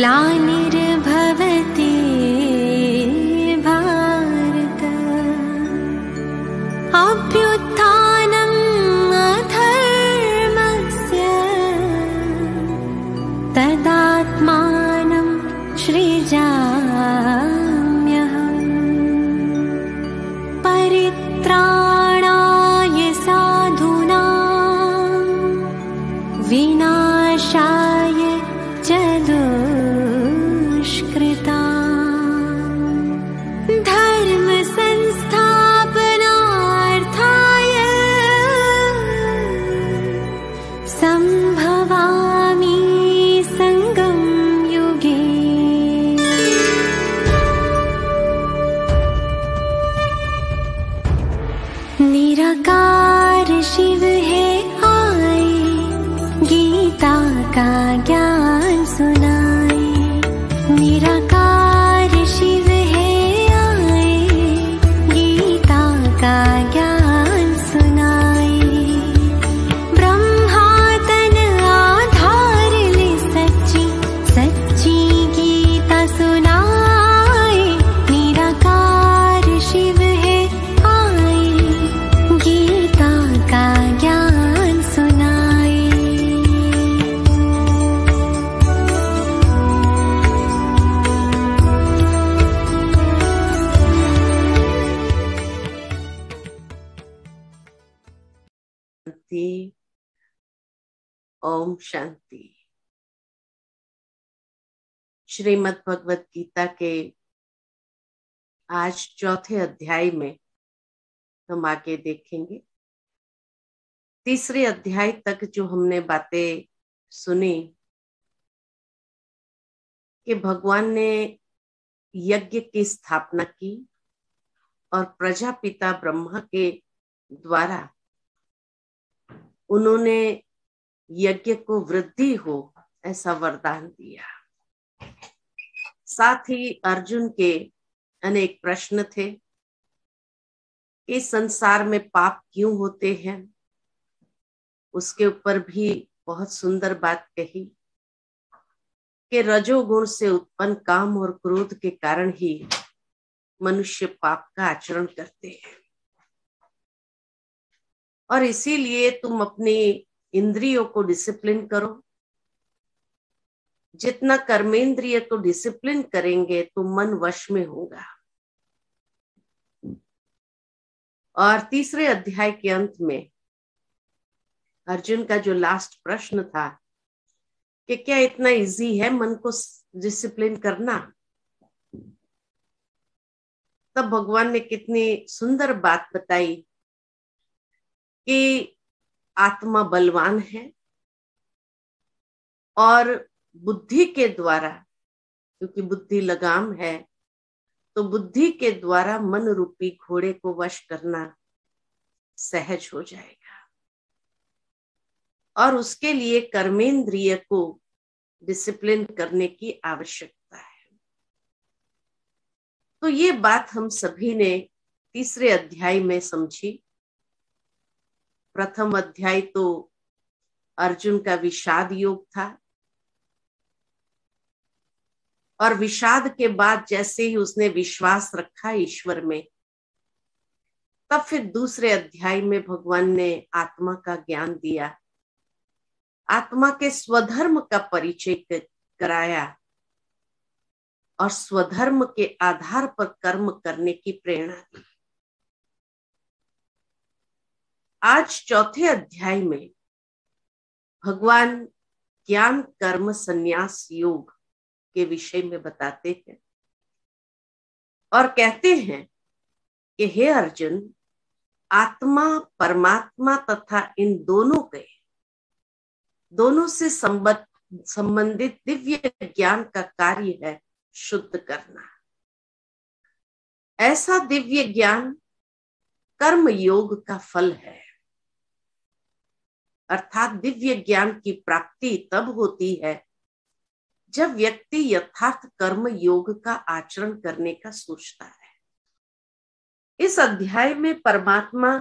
Glide Shrimad भगवत गीता के आज चौथे अध्याय में हम आगे देखेंगे तीसरे अध्याय तक जो हमने बातें सुनी कि भगवान ने यज्ञ की स्थापना की और प्रजापिता ब्रह्मा के द्वारा उन्होंने यज्ञ को वृद्धि हो ऐसा वरदान दिया साथ ही अर्जुन के अनेक प्रश्न थे कि संसार में पाप क्यों होते हैं उसके ऊपर भी बहुत सुंदर बात कही कि रजोगुण से उत्पन्न काम और क्रोध के कारण ही मनुष्य पाप का आचरण करते हैं और इसीलिए तुम अपनी इंद्रियों को डिसिप्लिन करो जितना कर्मेंद्रिय को तो डिसिप्लिन करेंगे तो मन वश में होगा और तीसरे अध्याय के अंत में अर्जुन का जो लास्ट प्रश्न था कि क्या इतना इजी है मन को डिसिप्लिन करना तब भगवान ने कितनी सुंदर बात बताई कि आत्मा बलवान है और बुद्धि के द्वारा क्योंकि बुद्धि लगाम है तो बुद्धि के द्वारा मन रूपी घोड़े को वश करना सहज हो जाएगा और उसके लिए कर्मेंद्रिय को डिसिप्लिन करने की आवश्यकता है तो ये बात हम सभी ने तीसरे अध्याय में समझी प्रथम अध्याय तो अर्जुन का विषाद योग था और विषाद के बाद जैसे ही उसने विश्वास रखा ईश्वर में तब फिर दूसरे अध्याय में भगवान ने आत्मा का ज्ञान दिया आत्मा के स्वधर्म का परिचय कराया और स्वधर्म के आधार पर कर्म करने की प्रेरणा दी आज चौथे अध्याय में भगवान ज्ञान कर्म संन्यास योग के विषय में बताते हैं और कहते हैं कि हे अर्जुन आत्मा परमात्मा तथा इन दोनों के दोनों से संबद्ध संबंधित दिव्य ज्ञान का कार्य है शुद्ध करना ऐसा दिव्य ज्ञान कर्म योग का फल है अर्थात दिव्य ज्ञान की प्राप्ति तब होती है जब व्यक्ति यथार्थ कर्म योग का आचरण करने का सोचता है इस अध्याय में परमात्मा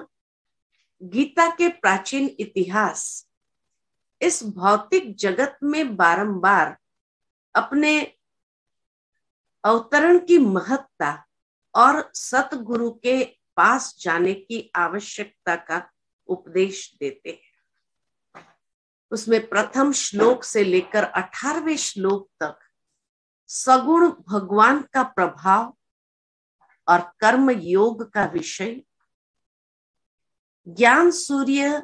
गीता के प्राचीन इतिहास इस भौतिक जगत में बारंबार अपने अवतरण की महत्ता और सतगुरु के पास जाने की आवश्यकता का उपदेश देते हैं उसमें प्रथम श्लोक से लेकर अठारवे श्लोक तक सगुण भगवान का प्रभाव और कर्म योग का विषय ज्ञान सूर्य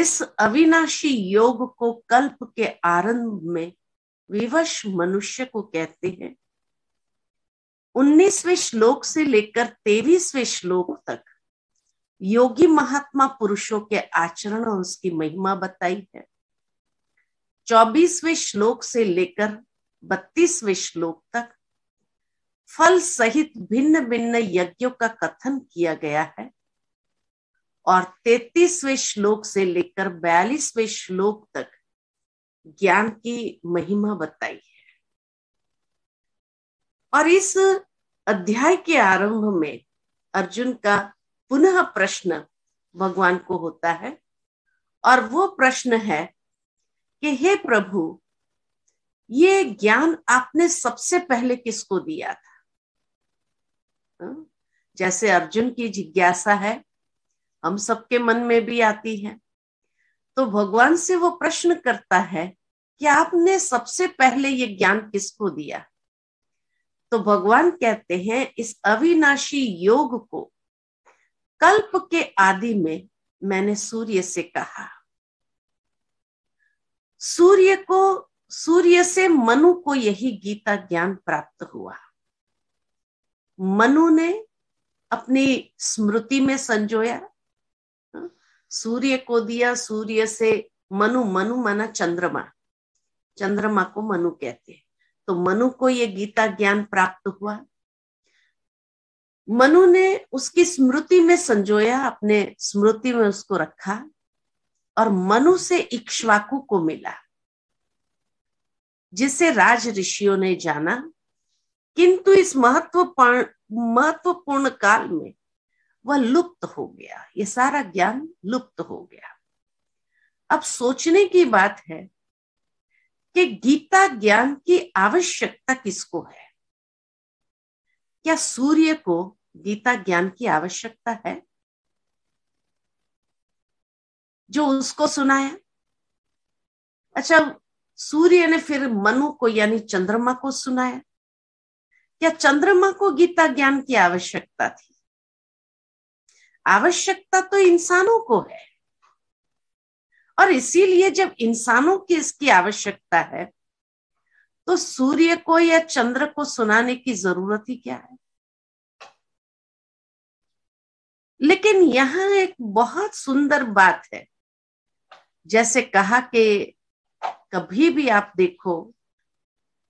इस अविनाशी योग को कल्प के आरंभ में विवश मनुष्य को कहते हैं उन्नीसवें श्लोक से लेकर तेईसवें श्लोक तक योगी महात्मा पुरुषों के आचरण और उसकी महिमा बताई है चौबीसवें श्लोक से लेकर बत्तीसवें श्लोक तक फल सहित भिन्न भिन्न यज्ञों का कथन किया गया है और तैतीसवें श्लोक से लेकर बयालीसवें श्लोक तक ज्ञान की महिमा बताई है और इस अध्याय के आरंभ में अर्जुन का पुनः प्रश्न भगवान को होता है और वो प्रश्न है कि हे प्रभु ये ज्ञान आपने सबसे पहले किसको दिया था हाँ? जैसे अर्जुन की जिज्ञासा है हम सबके मन में भी आती है तो भगवान से वो प्रश्न करता है कि आपने सबसे पहले ये ज्ञान किसको दिया तो भगवान कहते हैं इस अविनाशी योग को कल्प के आदि में मैंने सूर्य से कहा सूर्य को सूर्य से मनु को यही गीता ज्ञान प्राप्त हुआ मनु ने अपनी स्मृति में संजोया सूर्य को दिया सूर्य से मनु मनु माना चंद्रमा चंद्रमा को मनु कहते हैं तो मनु को ये गीता ज्ञान प्राप्त हुआ मनु ने उसकी स्मृति में संजोया अपने स्मृति में उसको रखा और मनु से इक्ष्वाकु को मिला जिसे राज ऋषियों ने जाना किंतु इस महत्वपूर्ण महत्वपूर्ण काल में वह लुप्त हो गया ये सारा ज्ञान लुप्त हो गया अब सोचने की बात है कि गीता ज्ञान की आवश्यकता किसको है क्या सूर्य को गीता ज्ञान की आवश्यकता है जो उसको सुनाया अच्छा सूर्य ने फिर मनु को यानी चंद्रमा को सुनाया क्या चंद्रमा को गीता ज्ञान की आवश्यकता थी आवश्यकता तो इंसानों को है और इसीलिए जब इंसानों की इसकी आवश्यकता है तो सूर्य को या चंद्र को सुनाने की जरूरत ही क्या है लेकिन यहां एक बहुत सुंदर बात है जैसे कहा कि कभी भी आप देखो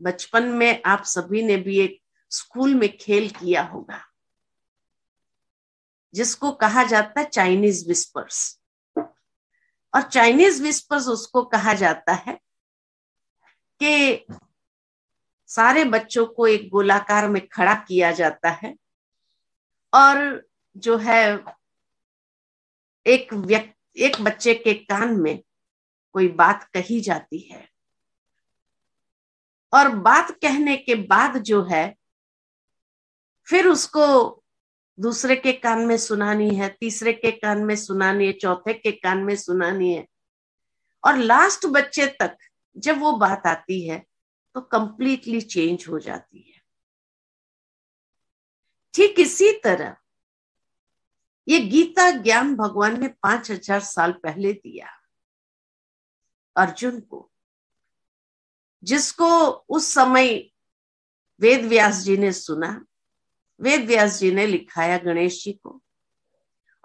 बचपन में आप सभी ने भी एक स्कूल में खेल किया होगा जिसको कहा जाता है चाइनीज विस्पर्स और चाइनीज विस्पर्स उसको कहा जाता है कि सारे बच्चों को एक गोलाकार में खड़ा किया जाता है और जो है एक व्यक्ति एक बच्चे के कान में कोई बात कही जाती है और बात कहने के बाद जो है फिर उसको दूसरे के कान में सुनानी है तीसरे के कान में सुनानी है चौथे के कान में सुनानी है और लास्ट बच्चे तक जब वो बात आती है तो कंप्लीटली चेंज हो जाती है ठीक इसी तरह ये गीता ज्ञान भगवान ने पांच हजार साल पहले दिया अर्जुन को जिसको उस समय वेद व्यास जी ने सुना वेद व्यास जी ने लिखाया गणेश जी को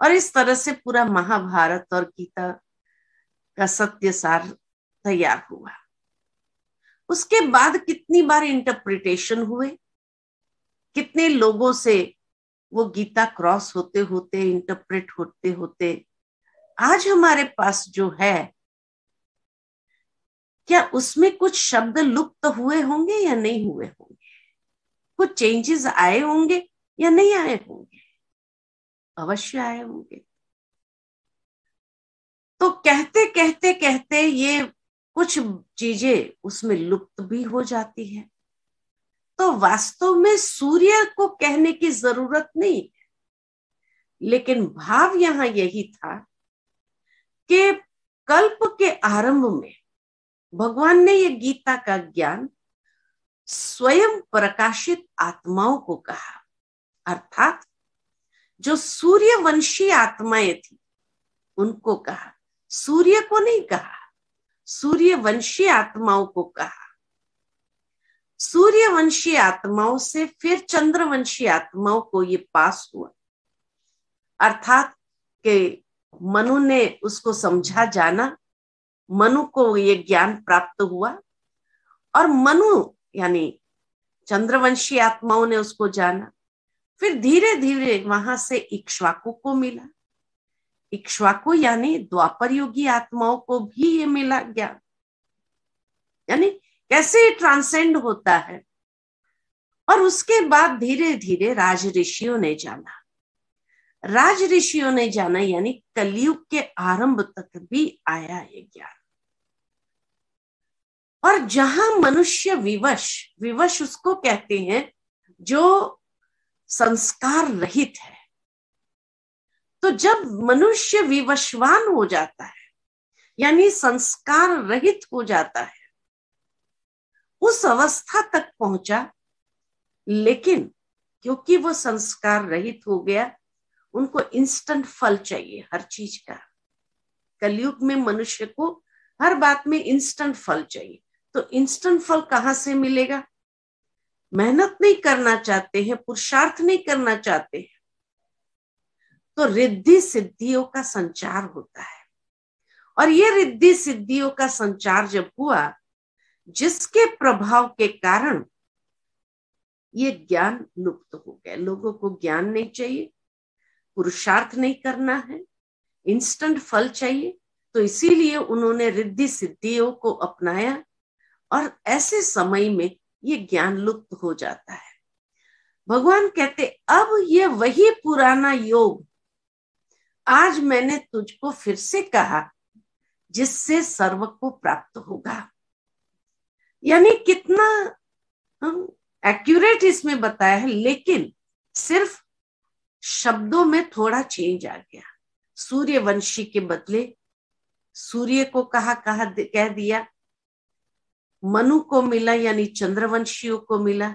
और इस तरह से पूरा महाभारत और गीता का सत्य सार तैयार हुआ उसके बाद कितनी बार इंटरप्रिटेशन हुए कितने लोगों से वो गीता क्रॉस होते होते इंटरप्रेट होते होते आज हमारे पास जो है क्या उसमें कुछ शब्द लुप्त तो हुए होंगे या नहीं हुए होंगे कुछ चेंजेस आए होंगे या नहीं आए होंगे अवश्य आए होंगे तो कहते कहते कहते ये कुछ चीजें उसमें लुप्त भी हो जाती है तो वास्तव में सूर्य को कहने की जरूरत नहीं लेकिन भाव यहां यही था कि कल्प के आरंभ में भगवान ने यह गीता का ज्ञान स्वयं प्रकाशित आत्माओं को कहा अर्थात जो सूर्यवंशी आत्माएं थी उनको कहा सूर्य को नहीं कहा सूर्यवंशी आत्माओं को कहा सूर्यवंशी आत्माओं से फिर चंद्रवंशी आत्माओं को ये पास हुआ अर्थात के मनु ने उसको समझा जाना मनु को ये ज्ञान प्राप्त हुआ और मनु यानी चंद्रवंशी आत्माओं ने उसको जाना फिर धीरे धीरे वहां से इक्ष्वाकु को मिला इक्ष्वाकु यानी द्वापर युगी आत्माओं को भी ये मिला ज्ञान यानी कैसे ट्रांसेंड होता है और उसके बाद धीरे धीरे राज ऋषियों ने जाना राज ऋषियों ने जाना यानी कलयुग के आरंभ तक भी आया ये ज्ञान और जहां मनुष्य विवश विवश उसको कहते हैं जो संस्कार रहित है तो जब मनुष्य विवशवान हो जाता है यानी संस्कार रहित हो जाता है उस अवस्था तक पहुंचा लेकिन क्योंकि वो संस्कार रहित हो गया उनको इंस्टेंट फल चाहिए हर चीज का कलयुग में मनुष्य को हर बात में इंस्टेंट फल चाहिए तो इंस्टेंट फल कहां से मिलेगा मेहनत नहीं करना चाहते हैं पुरुषार्थ नहीं करना चाहते हैं तो रिद्धि सिद्धियों का संचार होता है और ये रिद्धि सिद्धियों का संचार जब हुआ जिसके प्रभाव के कारण ये ज्ञान लुप्त हो गया लोगों को ज्ञान नहीं चाहिए पुरुषार्थ नहीं करना है इंस्टेंट फल चाहिए तो इसीलिए उन्होंने रिद्धि सिद्धियों को अपनाया और ऐसे समय में ये ज्ञान लुप्त हो जाता है भगवान कहते अब ये वही पुराना योग आज मैंने तुझको फिर से कहा जिससे सर्व को प्राप्त होगा यानी कितना हम एक्यूरेट इसमें बताया है लेकिन सिर्फ शब्दों में थोड़ा चेंज आ गया सूर्य वंशी के बदले सूर्य को कहा कहा कह दिया मनु को मिला यानी चंद्रवंशियों को मिला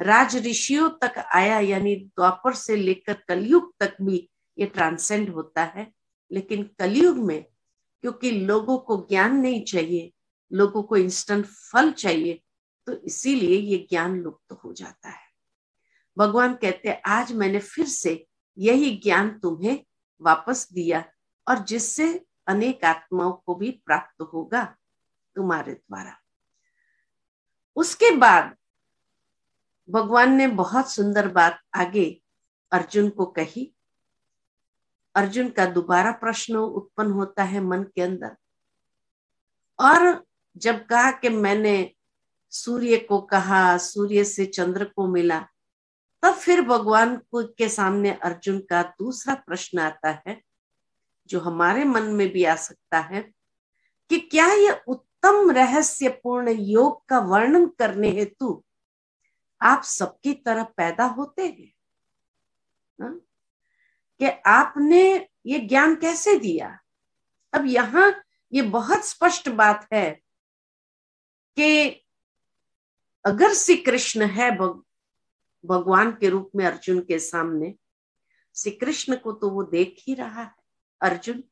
राज ऋषियों तक आया यानी द्वापर से लेकर कलयुग तक भी ये ट्रांसेंड होता है लेकिन कलयुग में क्योंकि लोगों को ज्ञान नहीं चाहिए लोगों को इंस्टेंट फल चाहिए तो इसीलिए ये ज्ञान लुप्त तो हो जाता है भगवान कहते हैं आज मैंने फिर से यही ज्ञान तुम्हें वापस दिया और जिससे अनेक आत्माओं को भी प्राप्त होगा तुम्हारे द्वारा उसके बाद भगवान ने बहुत सुंदर बात आगे अर्जुन को कही अर्जुन का दोबारा प्रश्न उत्पन्न होता है मन के अंदर और जब कहा कि मैंने सूर्य को कहा सूर्य से चंद्र को मिला तब फिर भगवान के सामने अर्जुन का दूसरा प्रश्न आता है जो हमारे मन में भी आ सकता है कि क्या यह उत्तम रहस्यपूर्ण योग का वर्णन करने हेतु आप सबकी तरह पैदा होते हैं हाँ? कि आपने ये ज्ञान कैसे दिया अब यहां ये बहुत स्पष्ट बात है कि अगर श्री कृष्ण है भगवान के रूप में अर्जुन के सामने श्री कृष्ण को तो वो देख ही रहा है अर्जुन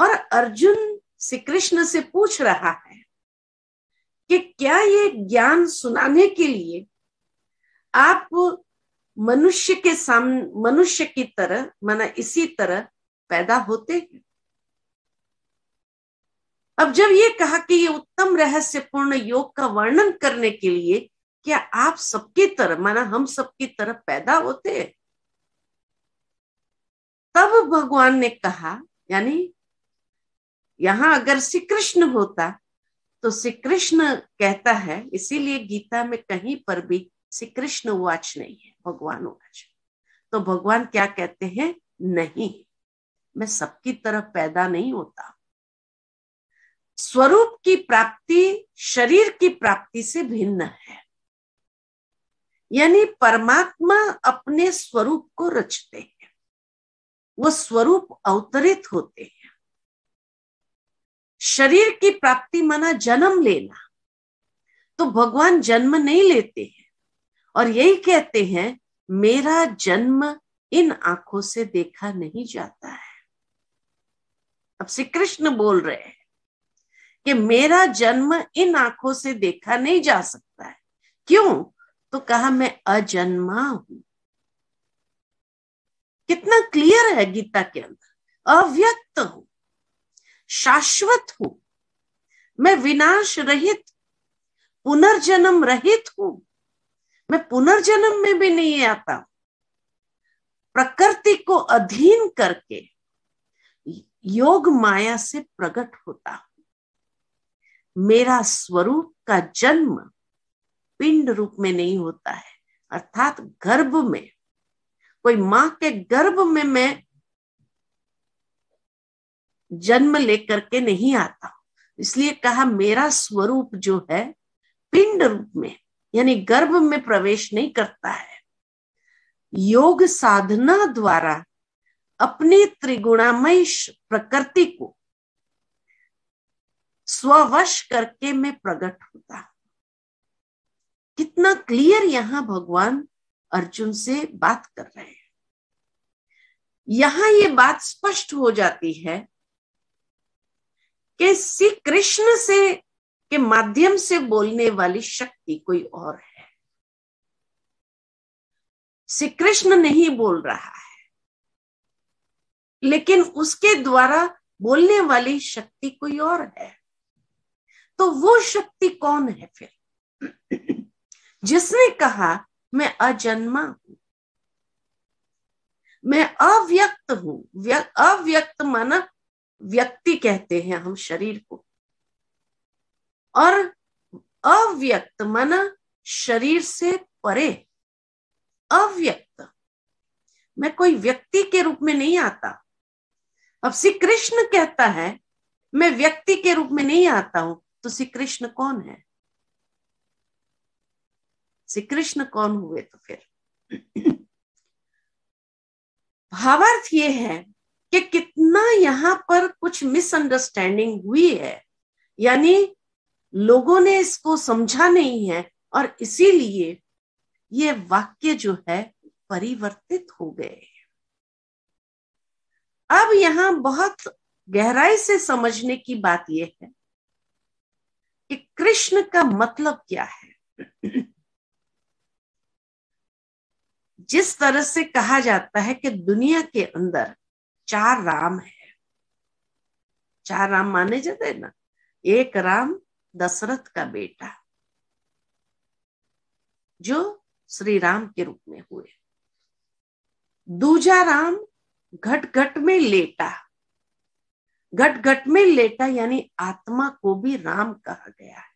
और अर्जुन श्री कृष्ण से पूछ रहा है कि क्या ये ज्ञान सुनाने के लिए आप मनुष्य के सामने मनुष्य की तरह माना इसी तरह पैदा होते हैं अब जब ये कहा कि ये उत्तम रहस्यपूर्ण योग का वर्णन करने के लिए क्या आप सबकी तरह माना हम सबकी तरह पैदा होते हैं तब भगवान ने कहा यानी यहां अगर श्री कृष्ण होता तो श्री कृष्ण कहता है इसीलिए गीता में कहीं पर भी श्री कृष्ण उवाच नहीं है भगवान उवाच तो भगवान क्या कहते हैं नहीं मैं सबकी तरह पैदा नहीं होता स्वरूप की प्राप्ति शरीर की प्राप्ति से भिन्न है यानी परमात्मा अपने स्वरूप को रचते हैं वो स्वरूप अवतरित होते हैं शरीर की प्राप्ति माना जन्म लेना तो भगवान जन्म नहीं लेते हैं और यही कहते हैं मेरा जन्म इन आंखों से देखा नहीं जाता है अब श्री कृष्ण बोल रहे हैं कि मेरा जन्म इन आंखों से देखा नहीं जा सकता है क्यों तो कहा मैं अजन्मा हूं कितना क्लियर है गीता के अंदर अव्यक्त हूं शाश्वत हूं मैं विनाश रहित पुनर्जन्म रहित हूं मैं पुनर्जन्म में भी नहीं आता प्रकृति को अधीन करके योग माया से प्रकट होता हूं मेरा स्वरूप का जन्म पिंड रूप में नहीं होता है अर्थात गर्भ में कोई मां के गर्भ में मैं जन्म लेकर के नहीं आता इसलिए कहा मेरा स्वरूप जो है पिंड रूप में यानी गर्भ में प्रवेश नहीं करता है योग साधना द्वारा अपनी त्रिगुणामय प्रकृति को स्ववश करके मैं प्रकट होता हूं कितना क्लियर यहां भगवान अर्जुन से बात कर रहे हैं यहां ये बात स्पष्ट हो जाती है कि श्री कृष्ण से के माध्यम से बोलने वाली शक्ति कोई और है श्री कृष्ण नहीं बोल रहा है लेकिन उसके द्वारा बोलने वाली शक्ति कोई और है तो वो शक्ति कौन है फिर जिसने कहा मैं अजन्मा हूं मैं अव्यक्त हूं अव्यक्त माना व्यक्ति कहते हैं हम शरीर को और अव्यक्त मन शरीर से परे अव्यक्त मैं कोई व्यक्ति के रूप में नहीं आता अब श्री कृष्ण कहता है मैं व्यक्ति के रूप में नहीं आता हूं तो श्री कृष्ण कौन है श्री कृष्ण कौन हुए तो फिर भावार्थ ये है कि कितना यहां पर कुछ मिसअंडरस्टैंडिंग हुई है यानी लोगों ने इसको समझा नहीं है और इसीलिए ये वाक्य जो है परिवर्तित हो गए अब यहां बहुत गहराई से समझने की बात यह है कि कृष्ण का मतलब क्या है जिस तरह से कहा जाता है कि दुनिया के अंदर चार राम है चार राम माने जाते ना एक राम दशरथ का बेटा जो श्री राम के रूप में हुए दूजा राम घट घट में लेटा घट घट में लेटा यानी आत्मा को भी राम कहा गया है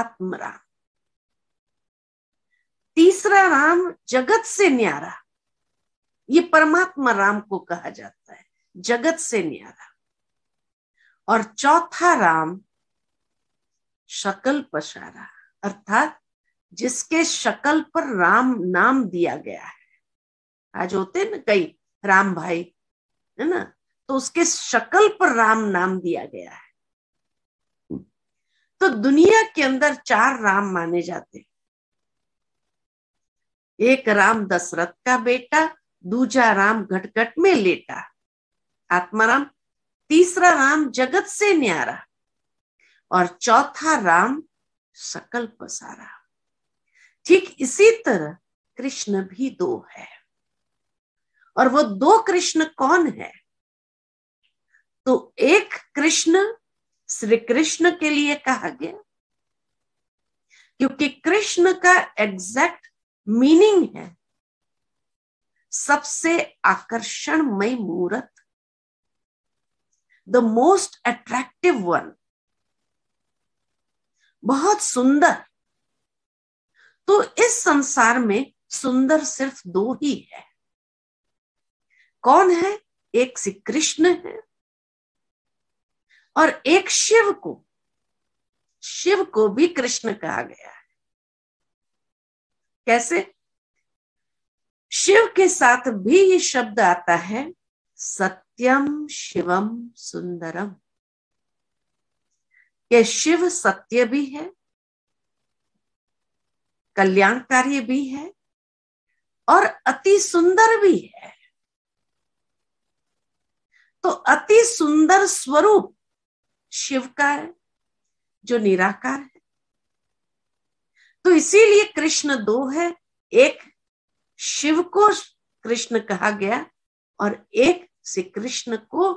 आत्म राम तीसरा राम जगत से न्यारा ये परमात्मा राम को कहा जाता है जगत से न्यारा और चौथा राम शकल पशारा अर्थात जिसके शकल पर राम नाम दिया गया है आज होते ना कई राम भाई है ना तो उसके शकल पर राम नाम दिया गया है तो दुनिया के अंदर चार राम माने जाते हैं एक राम दशरथ का बेटा दूजा राम घटघट में लेटा आत्माराम तीसरा राम जगत से न्यारा और चौथा राम सकल पसारा ठीक इसी तरह कृष्ण भी दो है और वो दो कृष्ण कौन है तो एक कृष्ण श्री कृष्ण के लिए कहा गया क्योंकि कृष्ण का एग्जैक्ट मीनिंग है सबसे आकर्षणमय मूर्त द मोस्ट अट्रैक्टिव वन बहुत सुंदर तो इस संसार में सुंदर सिर्फ दो ही है कौन है एक श्री कृष्ण है और एक शिव को शिव को भी कृष्ण कहा गया है कैसे शिव के साथ भी ये शब्द आता है सत्यम शिवम सुंदरम कि शिव सत्य भी है कल्याणकारी भी है और अति सुंदर भी है तो अति सुंदर स्वरूप शिव का है जो निराकार है तो इसीलिए कृष्ण दो है एक शिव को कृष्ण कहा गया और एक श्री कृष्ण को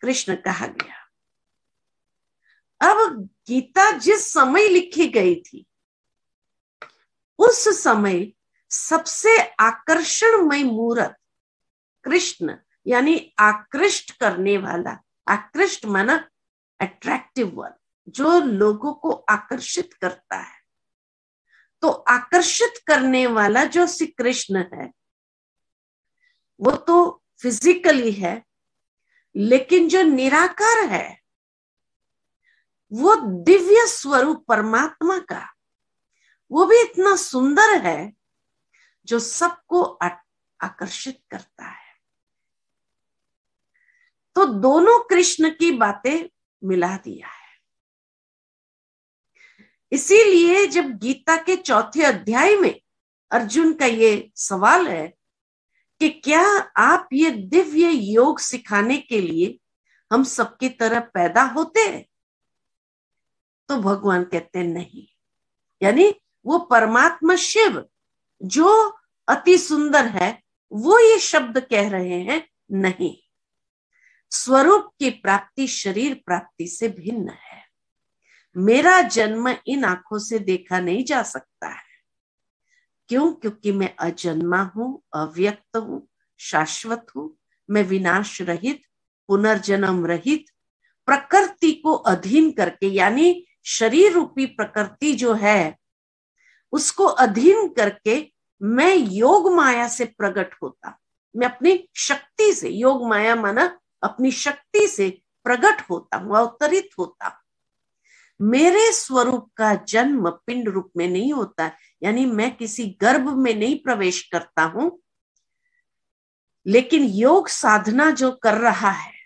कृष्ण कहा गया अब गीता जिस समय लिखी गई थी उस समय सबसे आकर्षणमय मूर्त कृष्ण यानी आकृष्ट करने वाला आकृष्ट माना अट्रैक्टिव वन जो लोगों को आकर्षित करता है तो आकर्षित करने वाला जो श्री कृष्ण है वो तो फिजिकली है लेकिन जो निराकार है वो दिव्य स्वरूप परमात्मा का वो भी इतना सुंदर है जो सबको आकर्षित करता है तो दोनों कृष्ण की बातें मिला दिया है इसीलिए जब गीता के चौथे अध्याय में अर्जुन का ये सवाल है कि क्या आप ये दिव्य योग सिखाने के लिए हम सबकी तरह पैदा होते हैं तो भगवान कहते नहीं यानी वो परमात्मा शिव जो अति सुंदर है वो ये शब्द कह रहे हैं नहीं स्वरूप की प्राप्ति शरीर प्राप्ति से भिन्न है मेरा जन्म इन आंखों से देखा नहीं जा सकता है क्यों क्योंकि मैं अजन्मा हूं अव्यक्त हूं शाश्वत हूं मैं विनाश रहित पुनर्जन्म रहित प्रकृति को अधीन करके यानी शरीर रूपी प्रकृति जो है उसको अधीन करके मैं योग माया से प्रकट होता मैं अपनी शक्ति से योग माया माना अपनी शक्ति से प्रकट होता हूं अवतरित होता मेरे स्वरूप का जन्म पिंड रूप में नहीं होता यानी मैं किसी गर्भ में नहीं प्रवेश करता हूं लेकिन योग साधना जो कर रहा है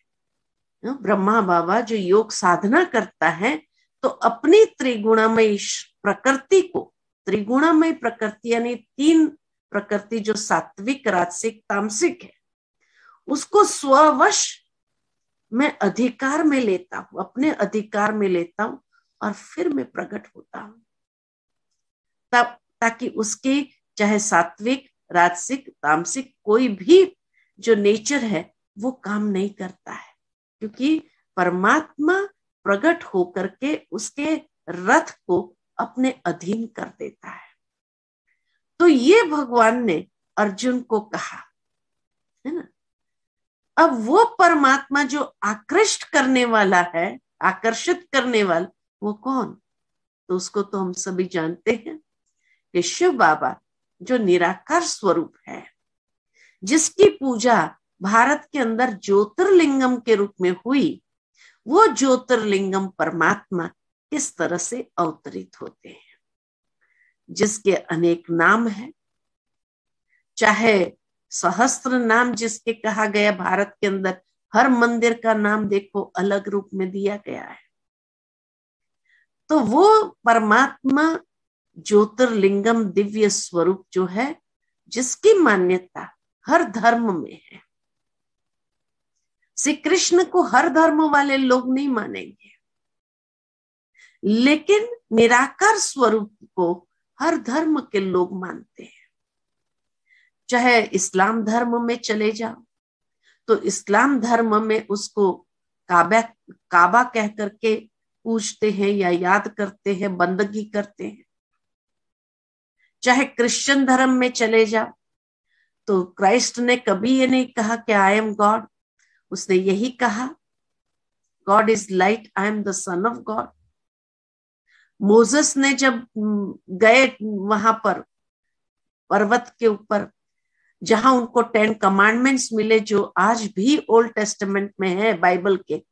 ब्रह्मा बाबा जो योग साधना करता है तो अपनी त्रिगुणामय प्रकृति को त्रिगुणामय प्रकृति यानी तीन प्रकृति जो सात्विक राजसिक तामसिक है उसको स्ववश मैं अधिकार में लेता हूं अपने अधिकार में लेता हूं और फिर मैं प्रकट होता हूं तब ताकि उसके चाहे सात्विक राजसिक तामसिक कोई भी जो नेचर है वो काम नहीं करता है क्योंकि परमात्मा प्रकट होकर के उसके रथ को अपने अधीन कर देता है तो ये भगवान ने अर्जुन को कहा है ना अब वो परमात्मा जो आकृष्ट करने वाला है आकर्षित करने वाला वो कौन तो उसको तो हम सभी जानते हैं कि शिव बाबा जो निराकार स्वरूप है जिसकी पूजा भारत के अंदर ज्योतिर्लिंगम के रूप में हुई वो ज्योतिर्लिंगम परमात्मा किस तरह से अवतरित होते हैं जिसके अनेक नाम है चाहे सहस्त्र नाम जिसके कहा गया भारत के अंदर हर मंदिर का नाम देखो अलग रूप में दिया गया है तो वो परमात्मा ज्योतिर्लिंगम दिव्य स्वरूप जो है जिसकी मान्यता हर धर्म में है श्री कृष्ण को हर धर्म वाले लोग नहीं मानेंगे लेकिन निराकार स्वरूप को हर धर्म के लोग मानते हैं चाहे इस्लाम धर्म में चले जाओ तो इस्लाम धर्म में उसको काबा काबा कह करके पूछते हैं या याद करते हैं बंदगी करते हैं चाहे क्रिश्चियन धर्म में चले जाओ तो क्राइस्ट ने कभी ये नहीं कहा कि आई एम गॉड उसने यही कहा God is light I am the son of God Moses ने जब गए वहां पर पर्वत के ऊपर जहां उनको टेन कमांडमेंट्स मिले जो आज भी ओल्ड टेस्टमेंट में है बाइबल के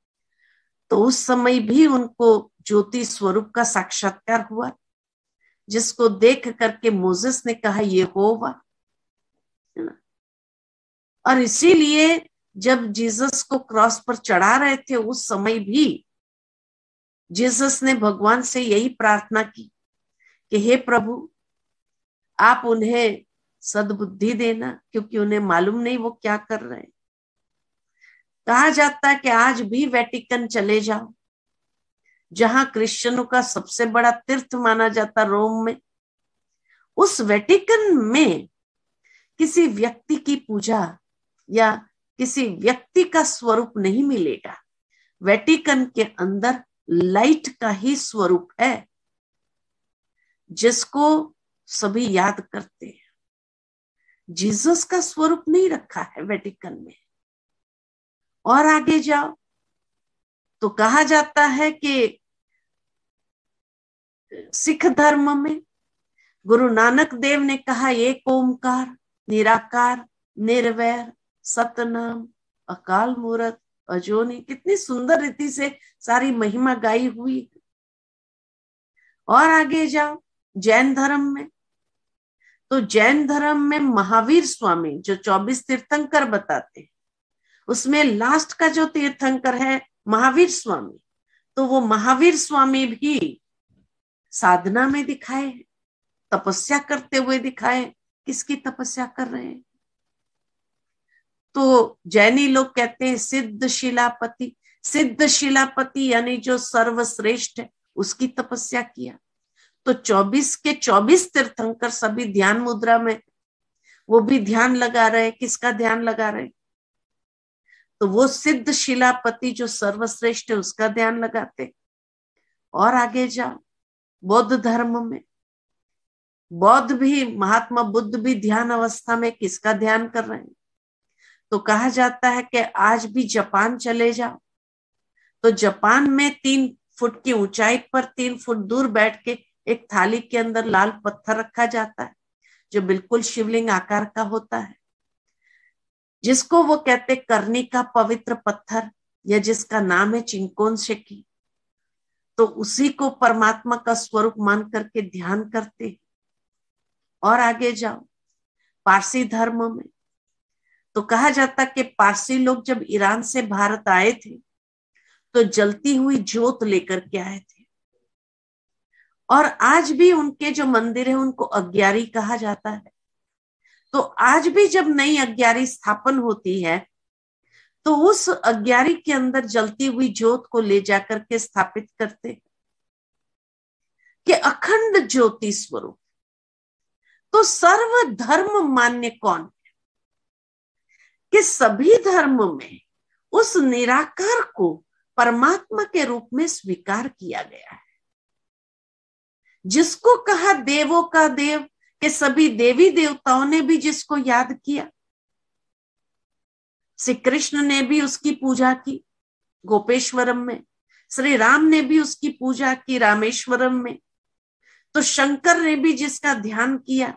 तो उस समय भी उनको ज्योति स्वरूप का साक्षात्कार हुआ जिसको देख करके मोजस ने कहा ये होगा और इसीलिए जब जीसस को क्रॉस पर चढ़ा रहे थे उस समय भी जीसस ने भगवान से यही प्रार्थना की कि हे प्रभु आप उन्हें सद्बुद्धि देना क्योंकि उन्हें मालूम नहीं वो क्या कर रहे हैं कहा जाता है कि आज भी वेटिकन चले जाओ जहां क्रिश्चियनों का सबसे बड़ा तीर्थ माना जाता रोम में उस वेटिकन में किसी व्यक्ति की पूजा या किसी व्यक्ति का स्वरूप नहीं मिलेगा वेटिकन के अंदर लाइट का ही स्वरूप है जिसको सभी याद करते हैं जीसस का स्वरूप नहीं रखा है वेटिकन में और आगे जाओ तो कहा जाता है कि सिख धर्म में गुरु नानक देव ने कहा एक ओमकार निराकार निर्वैर सतनाम अकाल मूर्त अजोनी कितनी सुंदर रीति से सारी महिमा गाई हुई और आगे जाओ जैन धर्म में तो जैन धर्म में महावीर स्वामी जो 24 तीर्थंकर बताते हैं उसमें लास्ट का जो तीर्थंकर है महावीर स्वामी तो वो महावीर स्वामी भी साधना में दिखाए तपस्या करते हुए दिखाए किसकी तपस्या कर रहे हैं तो जैनी लोग कहते हैं सिद्ध शिलापति सिद्ध शिलापति यानी जो सर्वश्रेष्ठ है उसकी तपस्या किया तो 24 के 24 तीर्थंकर सभी ध्यान मुद्रा में वो भी ध्यान लगा रहे किसका ध्यान लगा रहे तो वो सिद्ध शिलापति जो सर्वश्रेष्ठ है उसका ध्यान लगाते और आगे जाओ बौद्ध धर्म में बौद्ध भी महात्मा बुद्ध भी ध्यान अवस्था में किसका ध्यान कर रहे हैं तो कहा जाता है कि आज भी जापान चले जाओ तो जापान में तीन फुट की ऊंचाई पर तीन फुट दूर बैठ के एक थाली के अंदर लाल पत्थर रखा जाता है जो बिल्कुल शिवलिंग आकार का होता है जिसको वो कहते करनी का पवित्र पत्थर या जिसका नाम है चिंकोन शेकी तो उसी को परमात्मा का स्वरूप मान करके ध्यान करते और आगे जाओ पारसी धर्म में तो कहा जाता कि पारसी लोग जब ईरान से भारत आए थे तो जलती हुई ज्योत लेकर के आए थे और आज भी उनके जो मंदिर है उनको अग्ञारी कहा जाता है तो आज भी जब नई अज्ञारी स्थापन होती है तो उस अज्ञारी के अंदर जलती हुई ज्योत को ले जाकर के स्थापित करते कि अखंड ज्योति स्वरूप तो सर्व धर्म मान्य कौन कि सभी धर्म में उस निराकार को परमात्मा के रूप में स्वीकार किया गया है जिसको कहा देवों का देव के सभी देवी देवताओं ने भी जिसको याद किया श्री कृष्ण ने भी उसकी पूजा की गोपेश्वरम में श्री राम ने भी उसकी पूजा की रामेश्वरम में तो शंकर ने भी जिसका ध्यान किया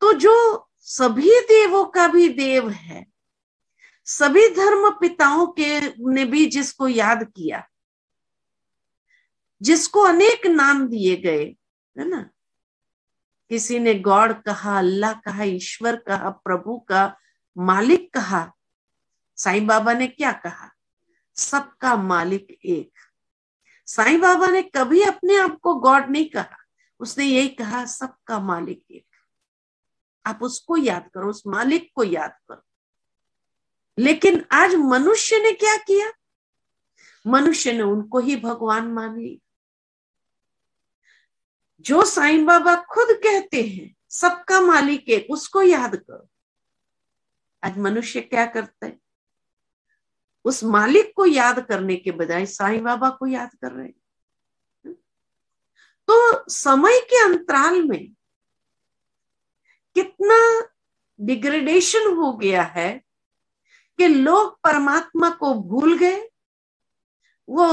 तो जो सभी देवों का भी देव है सभी धर्म पिताओं के ने भी जिसको याद किया जिसको अनेक नाम दिए गए है ना किसी ने गॉड कहा अल्लाह कहा ईश्वर कहा प्रभु का मालिक कहा साईं बाबा ने क्या कहा सबका मालिक एक साईं बाबा ने कभी अपने आप को गॉड नहीं कहा उसने यही कहा सबका मालिक एक आप उसको याद करो उस मालिक को याद करो लेकिन आज मनुष्य ने क्या किया मनुष्य ने उनको ही भगवान मान लिया जो साईं बाबा खुद कहते हैं सबका मालिक है उसको याद करो आज मनुष्य क्या करता है उस मालिक को याद करने के बजाय साईं बाबा को याद कर रहे हैं तो समय के अंतराल में कितना डिग्रेडेशन हो गया है कि लोग परमात्मा को भूल गए वो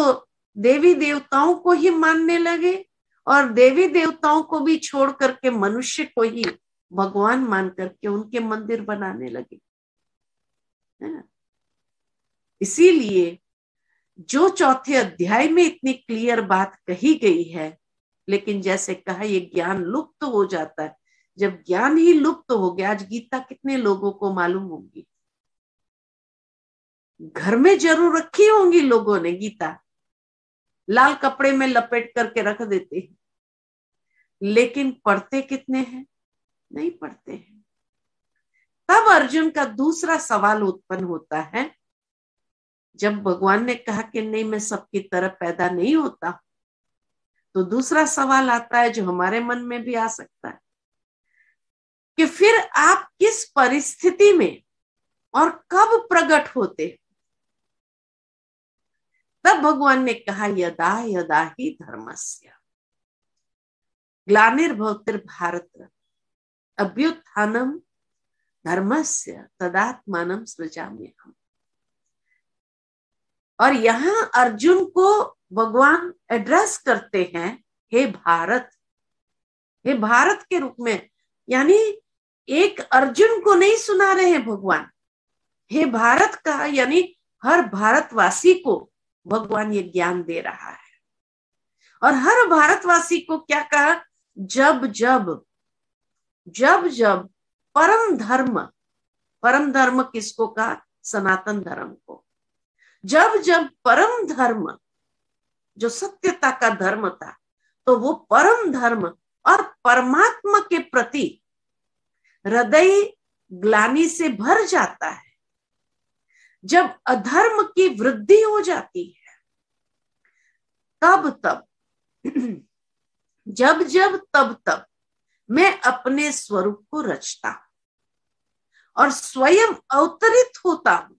देवी देवताओं को ही मानने लगे और देवी देवताओं को भी छोड़ करके मनुष्य को ही भगवान मान करके उनके मंदिर बनाने लगे है ना इसीलिए जो चौथे अध्याय में इतनी क्लियर बात कही गई है लेकिन जैसे कहा ये ज्ञान लुप्त तो हो जाता है जब ज्ञान ही लुप्त तो हो गया आज गीता कितने लोगों को मालूम होगी घर में जरूर रखी होंगी लोगों ने गीता लाल कपड़े में लपेट करके रख देते हैं लेकिन पढ़ते कितने हैं नहीं पढ़ते हैं तब अर्जुन का दूसरा सवाल उत्पन्न होता है जब भगवान ने कहा कि नहीं मैं सबकी तरह पैदा नहीं होता तो दूसरा सवाल आता है जो हमारे मन में भी आ सकता है कि फिर आप किस परिस्थिति में और कब प्रकट होते तब भगवान ने कहा यदा यदा ही धर्मस्य ग्लानिर्भवतिर्भारत अभ्युत्थानम धर्मस्य तदात्मान सृजाम्य हम और यहां अर्जुन को भगवान एड्रेस करते हैं हे भारत हे भारत के रूप में यानी एक अर्जुन को नहीं सुना रहे हैं भगवान हे भारत का यानी हर भारतवासी को भगवान ये ज्ञान दे रहा है और हर भारतवासी को क्या कहा जब जब जब जब परम धर्म परम धर्म किसको कहा सनातन धर्म को जब जब परम धर्म जो सत्यता का धर्म था तो वो परम धर्म और परमात्मा के प्रति हृदय ग्लानी से भर जाता है जब अधर्म की वृद्धि हो जाती है तब तब जब जब तब तब मैं अपने स्वरूप को रचता हूं और स्वयं अवतरित होता हूं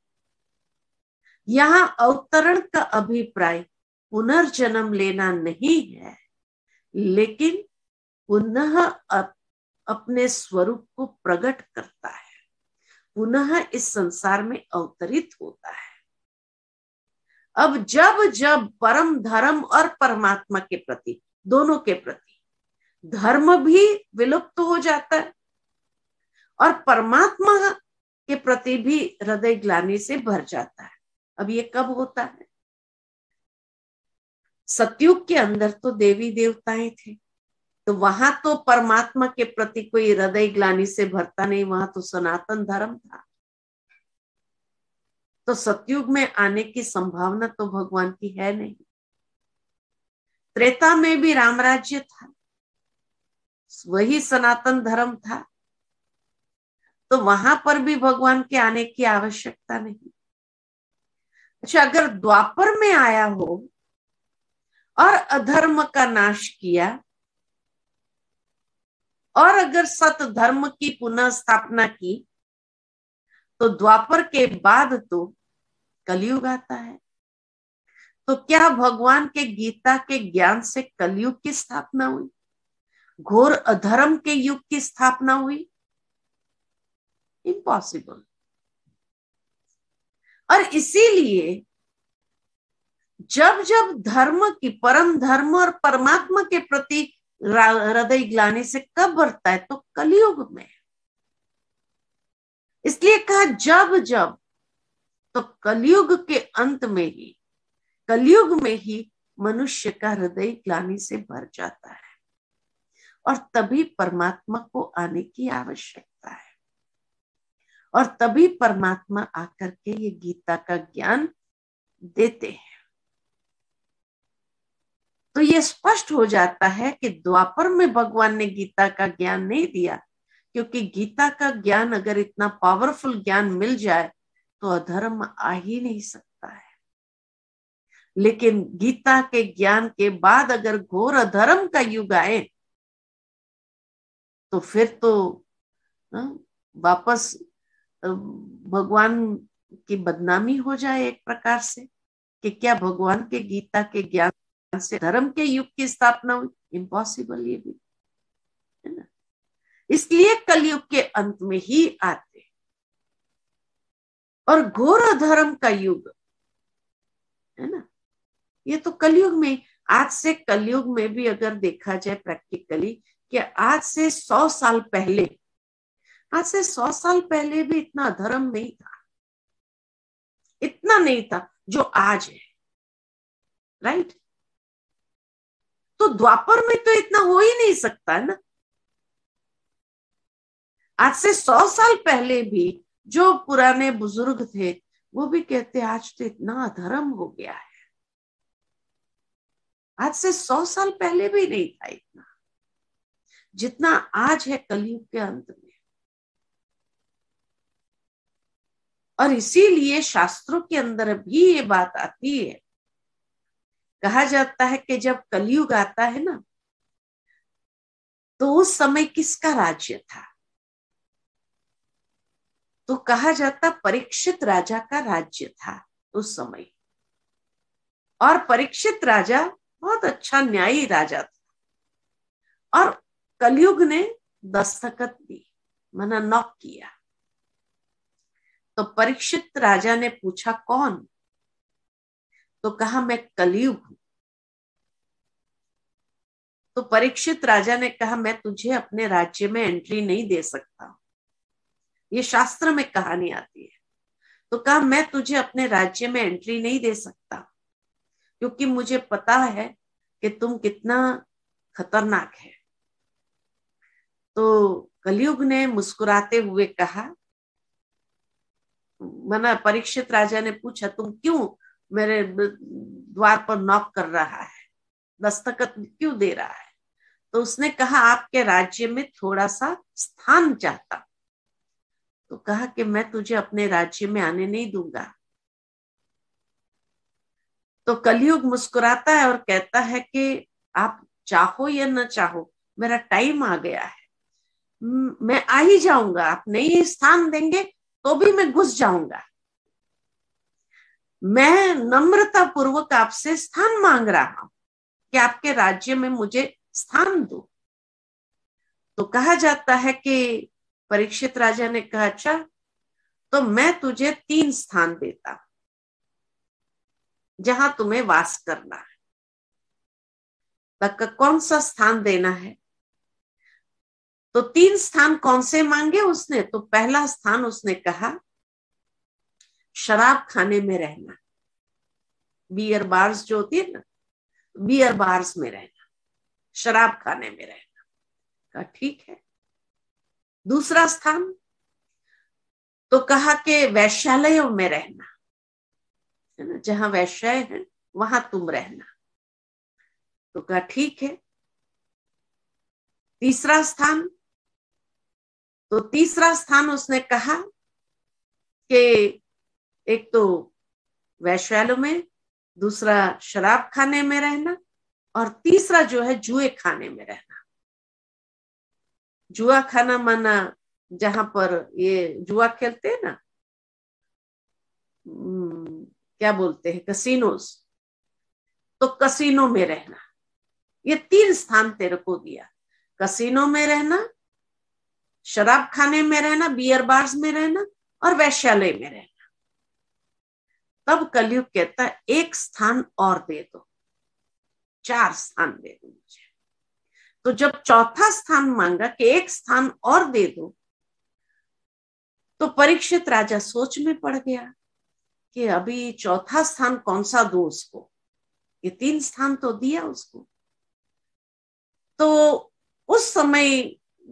यहां अवतरण का अभिप्राय पुनर्जन्म लेना नहीं है लेकिन पुनः अपने स्वरूप को प्रकट करता है पुनः इस संसार में अवतरित होता है अब जब जब परम धर्म और परमात्मा के प्रति दोनों के प्रति धर्म भी विलुप्त हो जाता है और परमात्मा के प्रति भी हृदय ग्लानी से भर जाता है अब ये कब होता है सतयुग के अंदर तो देवी देवताएं थे तो वहां तो परमात्मा के प्रति कोई हृदय ग्लानी से भरता नहीं वहां तो सनातन धर्म था तो सतयुग में आने की संभावना तो भगवान की है नहीं त्रेता में भी राम राज्य था वही सनातन धर्म था तो वहां पर भी भगवान के आने की आवश्यकता नहीं अच्छा अगर द्वापर में आया हो और अधर्म का नाश किया और अगर सत धर्म की पुनः स्थापना की तो द्वापर के बाद तो कलयुग आता है तो क्या भगवान के गीता के ज्ञान से कलयुग की स्थापना हुई घोर अधर्म के युग की स्थापना हुई इम्पॉसिबल और इसीलिए जब जब धर्म की परम धर्म और परमात्मा के प्रति हृदय ग्लानी से कब बढ़ता है तो कलयुग में इसलिए कहा जब जब तो कलयुग के अंत में ही कलयुग में ही मनुष्य का हृदय ग्लानी से भर जाता है और तभी परमात्मा को आने की आवश्यकता है और तभी परमात्मा आकर के ये गीता का ज्ञान देते हैं तो ये स्पष्ट हो जाता है कि द्वापर में भगवान ने गीता का ज्ञान नहीं दिया क्योंकि गीता का ज्ञान अगर इतना पावरफुल ज्ञान मिल जाए तो अधर्म आ ही नहीं सकता है लेकिन गीता के ज्ञान के बाद अगर घोर अधर्म का युग आए तो फिर तो हाँ, वापस भगवान की बदनामी हो जाए एक प्रकार से कि क्या भगवान के गीता के ज्ञान से धर्म के युग की स्थापना हुई इम्पॉसिबल ये भी है ना इसलिए कलयुग के अंत में ही आते और घोर धर्म का युग है ना ये तो कलयुग में आज से कलयुग में भी अगर देखा जाए प्रैक्टिकली कि आज से सौ साल पहले आज से सौ साल पहले भी इतना धर्म नहीं था इतना नहीं था जो आज है राइट right? तो द्वापर में तो इतना हो ही नहीं सकता ना आज से सौ साल पहले भी जो पुराने बुजुर्ग थे वो भी कहते आज तो इतना अधर्म हो गया है आज से सौ साल पहले भी नहीं था इतना जितना आज है कलयुग के अंत में और इसीलिए शास्त्रों के अंदर भी ये बात आती है कहा जाता है कि जब कलयुग आता है ना तो उस समय किसका राज्य था तो कहा जाता परीक्षित राजा का राज्य था उस समय और परीक्षित राजा बहुत अच्छा न्यायी राजा था और कलयुग ने दस्तखत दी मना नॉक किया तो परीक्षित राजा ने पूछा कौन तो कहा मैं कलयुग हूं तो परीक्षित राजा ने कहा मैं तुझे अपने राज्य में एंट्री नहीं दे सकता ये शास्त्र में कहानी आती है तो कहा मैं तुझे अपने राज्य में एंट्री नहीं दे सकता क्योंकि मुझे पता है कि तुम कितना खतरनाक है तो कलयुग ने मुस्कुराते हुए कहा मना परीक्षित राजा ने पूछा तुम क्यों मेरे द्वार पर नॉक कर रहा है दस्तखत क्यों दे रहा है तो उसने कहा आपके राज्य में थोड़ा सा स्थान चाहता तो कहा कि मैं तुझे अपने राज्य में आने नहीं दूंगा तो कलयुग मुस्कुराता है और कहता है कि आप चाहो या ना चाहो मेरा टाइम आ गया है मैं आ ही जाऊंगा आप नहीं स्थान देंगे तो भी मैं घुस जाऊंगा मैं नम्रता पूर्वक आपसे स्थान मांग रहा हूं कि आपके राज्य में मुझे स्थान दो तो कहा जाता है कि परीक्षित राजा ने कहा अच्छा तो मैं तुझे तीन स्थान देता जहां तुम्हें वास करना है तक कौन सा स्थान देना है तो तीन स्थान कौन से मांगे उसने तो पहला स्थान उसने कहा शराब खाने में रहना बियर बार्स जो होती है ना बियर बार्स में रहना शराब खाने में रहना कहा ठीक है दूसरा स्थान तो कहा कि वैश्यालयों में रहना है ना जहां वैश्य है वहां तुम रहना तो कहा ठीक है तीसरा स्थान तो तीसरा स्थान उसने कहा कि एक तो वैश्वालो में दूसरा शराब खाने में रहना और तीसरा जो है जुए खाने में रहना जुआ खाना माना जहां पर ये जुआ खेलते हैं ना क्या बोलते हैं कसिनोस तो कसिनो में रहना ये तीन स्थान तेरे को दिया कसिनो में रहना शराब खाने में रहना बियर बार्स में रहना और वैश्यालय में रहना तब कलयुग कहता है एक स्थान और दे दो चार स्थान दे दो मुझे तो जब चौथा स्थान मांगा कि एक स्थान और दे दो तो परीक्षित राजा सोच में पड़ गया कि अभी चौथा स्थान कौन सा दो उसको ये तीन स्थान तो दिया उसको तो उस समय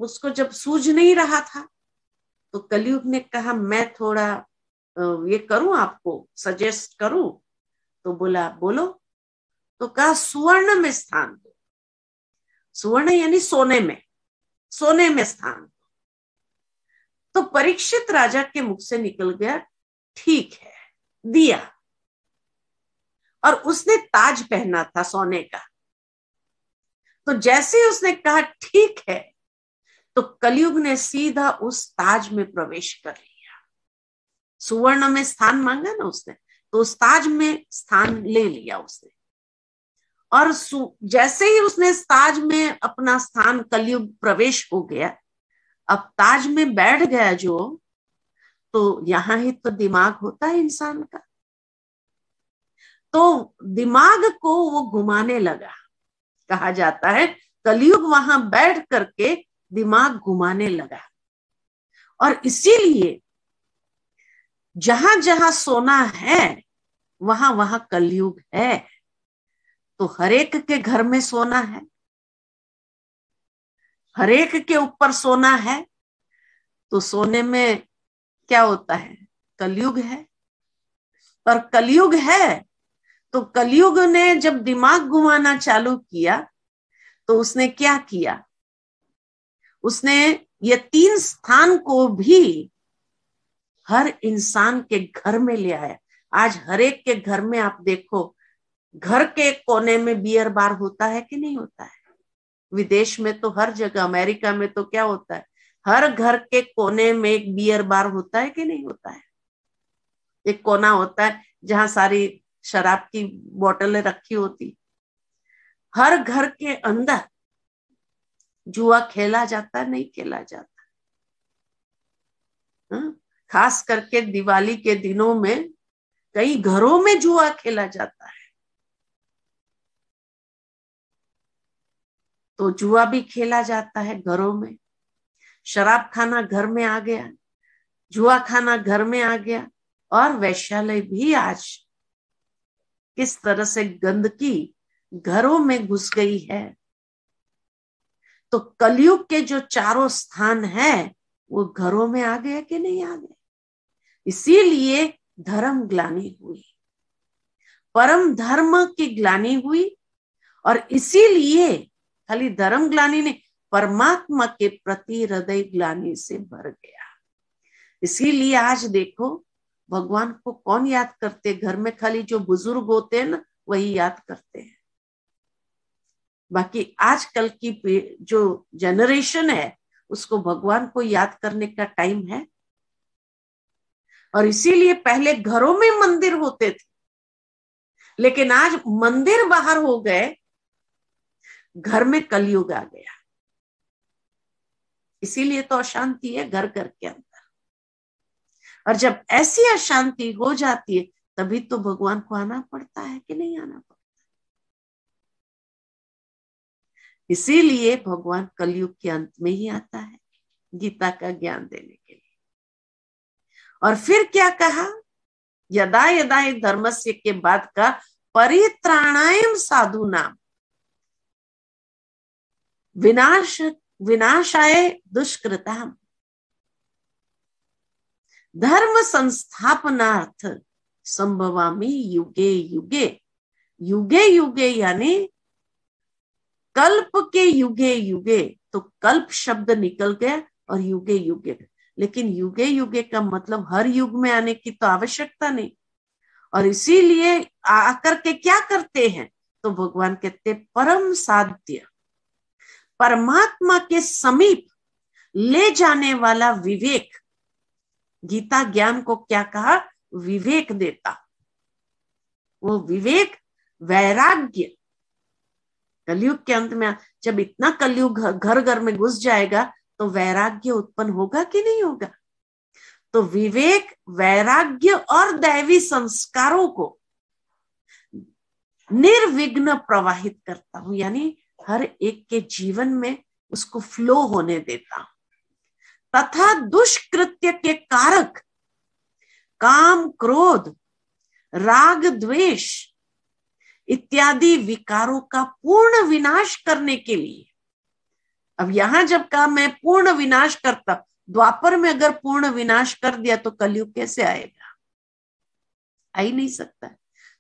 उसको जब सूझ नहीं रहा था तो कलयुग ने कहा मैं थोड़ा ये करूं आपको सजेस्ट करूं तो बोला बोलो तो कहा सुवर्ण में स्थान दो सुवर्ण यानी सोने में सोने में स्थान दो तो परीक्षित राजा के मुख से निकल गया ठीक है दिया और उसने ताज पहना था सोने का तो जैसे ही उसने कहा ठीक है तो कलयुग ने सीधा उस ताज में प्रवेश कर लिया सुवर्ण में स्थान मांगा ना उसने तो उस ताज में स्थान ले लिया उसने और जैसे ही उसने ताज में अपना स्थान कलयुग प्रवेश हो गया अब ताज में बैठ गया जो तो यहां ही तो दिमाग होता है इंसान का तो दिमाग को वो घुमाने लगा कहा जाता है कलयुग वहां बैठ करके दिमाग घुमाने लगा और इसीलिए जहां जहां सोना है वहां वहां कलयुग है तो हरेक के घर में सोना है हरेक के ऊपर सोना है तो सोने में क्या होता है कलयुग है पर कलयुग है तो कलयुग ने जब दिमाग घुमाना चालू किया तो उसने क्या किया उसने ये तीन स्थान को भी हर इंसान के घर में ले आया आज हर एक के घर में आप देखो घर के कोने में बियर बार होता है कि नहीं होता है विदेश में तो हर जगह अमेरिका में तो क्या होता है हर घर के कोने में एक बियर बार होता है कि नहीं होता है एक कोना होता है जहां सारी शराब की बोतलें रखी होती हर घर के अंदर जुआ खेला जाता नहीं खेला जाता हा? खास करके दिवाली के दिनों में कई घरों में जुआ खेला जाता है तो जुआ भी खेला जाता है घरों में शराब खाना घर में आ गया जुआ खाना घर में आ गया और वैश्यालय भी आज किस तरह से गंदगी घरों में घुस गई है तो कलयुग के जो चारों स्थान है वो घरों में आ गया कि नहीं आ गया इसीलिए धर्म ग्लानी हुई परम धर्म की ग्लानी हुई और इसीलिए खाली धर्म ग्लानी ने परमात्मा के प्रति हृदय ग्लानी से भर गया इसीलिए आज देखो भगवान को कौन याद करते घर में खाली जो बुजुर्ग होते हैं ना वही याद करते हैं बाकी आजकल की जो जनरेशन है उसको भगवान को याद करने का टाइम है और इसीलिए पहले घरों में मंदिर होते थे लेकिन आज मंदिर बाहर हो गए घर में कलयुग आ गया इसीलिए तो अशांति है घर घर के अंदर और जब ऐसी अशांति हो जाती है तभी तो भगवान को आना पड़ता है कि नहीं आना पड़ता इसीलिए भगवान कलयुग के अंत में ही आता है गीता का ज्ञान देने और फिर क्या कहा यदा यदा से के बाद का परित्राणायम साधु नाम विनाश विनाशाय दुष्कृता धर्म संस्थापनार्थ संभवामी युगे युगे युगे युगे यानी कल्प के युगे युगे तो कल्प शब्द निकल गया और युगे युगे लेकिन युगे युगे का मतलब हर युग में आने की तो आवश्यकता नहीं और इसीलिए आकर के क्या करते हैं तो भगवान कहते परम साध्य परमात्मा के समीप ले जाने वाला विवेक गीता ज्ञान को क्या कहा विवेक देता वो विवेक वैराग्य कलयुग के अंत में जब इतना कलयुग घर घर में घुस जाएगा तो वैराग्य उत्पन्न होगा कि नहीं होगा तो विवेक वैराग्य और दैवी संस्कारों को निर्विघ्न प्रवाहित करता हूं यानी हर एक के जीवन में उसको फ्लो होने देता हूं तथा दुष्कृत्य के कारक काम क्रोध राग द्वेष इत्यादि विकारों का पूर्ण विनाश करने के लिए अब यहां जब कहा मैं पूर्ण विनाश करता द्वापर में अगर पूर्ण विनाश कर दिया तो कलयुग कैसे आएगा आ ही नहीं सकता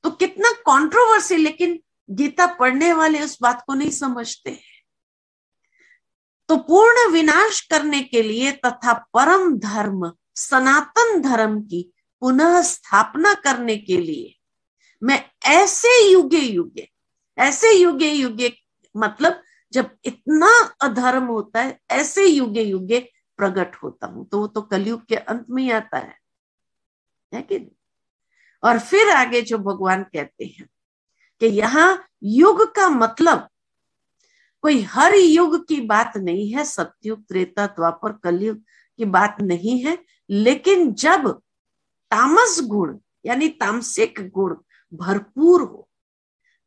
तो कितना कॉन्ट्रोवर्सी लेकिन गीता पढ़ने वाले उस बात को नहीं समझते हैं तो पूर्ण विनाश करने के लिए तथा परम धर्म सनातन धर्म की पुनः स्थापना करने के लिए मैं ऐसे युगे युगे ऐसे युगे युगे मतलब जब इतना अधर्म होता है ऐसे युगे युगे प्रकट होता हूं तो वो तो कलयुग के अंत में ही आता है है कि और फिर आगे जो भगवान कहते हैं कि यहां युग का मतलब कोई हर युग की बात नहीं है सत्युग त्रेता द्वापर कलयुग की बात नहीं है लेकिन जब तामस गुण यानी तामसिक गुण भरपूर हो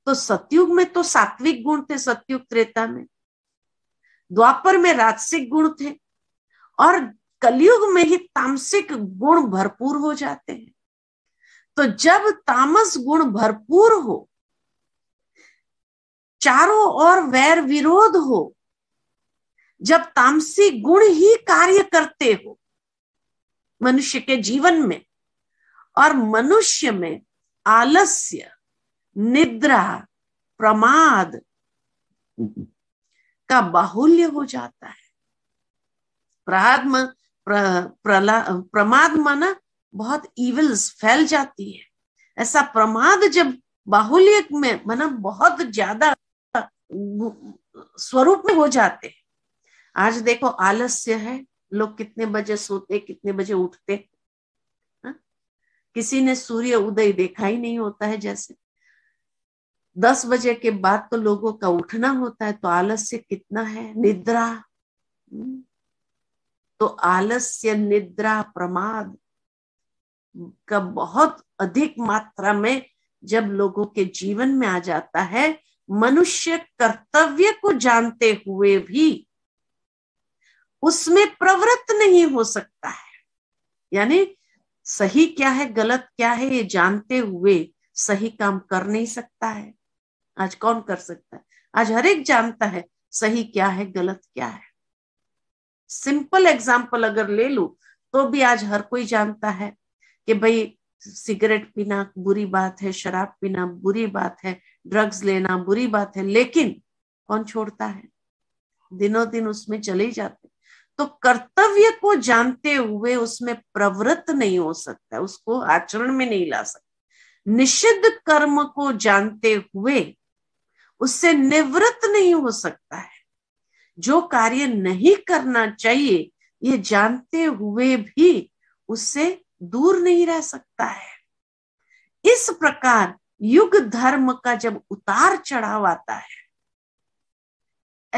तो सतयुग में तो सात्विक गुण थे सतयुग त्रेता में द्वापर में राजसिक गुण थे और कलयुग में ही तामसिक गुण भरपूर हो जाते हैं तो जब तामस गुण भरपूर हो चारों ओर वैर विरोध हो जब तामसी गुण ही कार्य करते हो मनुष्य के जीवन में और मनुष्य में आलस्य निद्रा प्रमाद हम्म। का बाहुल्य हो जाता है प्राद्म प्र, प्रला प्रमाद माना बहुत इविल्स फैल जाती है ऐसा प्रमाद जब बाहुल्य में माना बहुत ज्यादा स्वरूप में हो जाते हैं आज देखो आलस्य है लोग कितने बजे सोते कितने बजे उठते हा? किसी ने सूर्य उदय देखा ही नहीं होता है जैसे दस बजे के बाद तो लोगों का उठना होता है तो आलस्य कितना है निद्रा हम्म। तो आलस्य निद्रा प्रमाद का बहुत अधिक मात्रा में जब लोगों के जीवन में आ जाता है मनुष्य कर्तव्य को जानते हुए भी उसमें प्रवृत्त नहीं हो सकता है यानी सही क्या है गलत क्या है ये जानते हुए सही काम कर नहीं सकता है आज कौन कर सकता है आज हर एक जानता है सही क्या है गलत क्या है सिंपल एग्जाम्पल अगर ले लू तो भी आज हर कोई जानता है कि भाई सिगरेट पीना बुरी बात है शराब पीना बुरी बात है ड्रग्स लेना बुरी बात है लेकिन कौन छोड़ता है दिनों दिन उसमें चले जाते तो कर्तव्य को जानते हुए उसमें प्रवृत्त नहीं हो सकता उसको आचरण में नहीं ला सकता निषिद्ध कर्म को जानते हुए उससे निवृत्त नहीं हो सकता है जो कार्य नहीं करना चाहिए ये जानते हुए भी उससे दूर नहीं रह सकता है इस प्रकार युग धर्म का जब उतार चढ़ाव आता है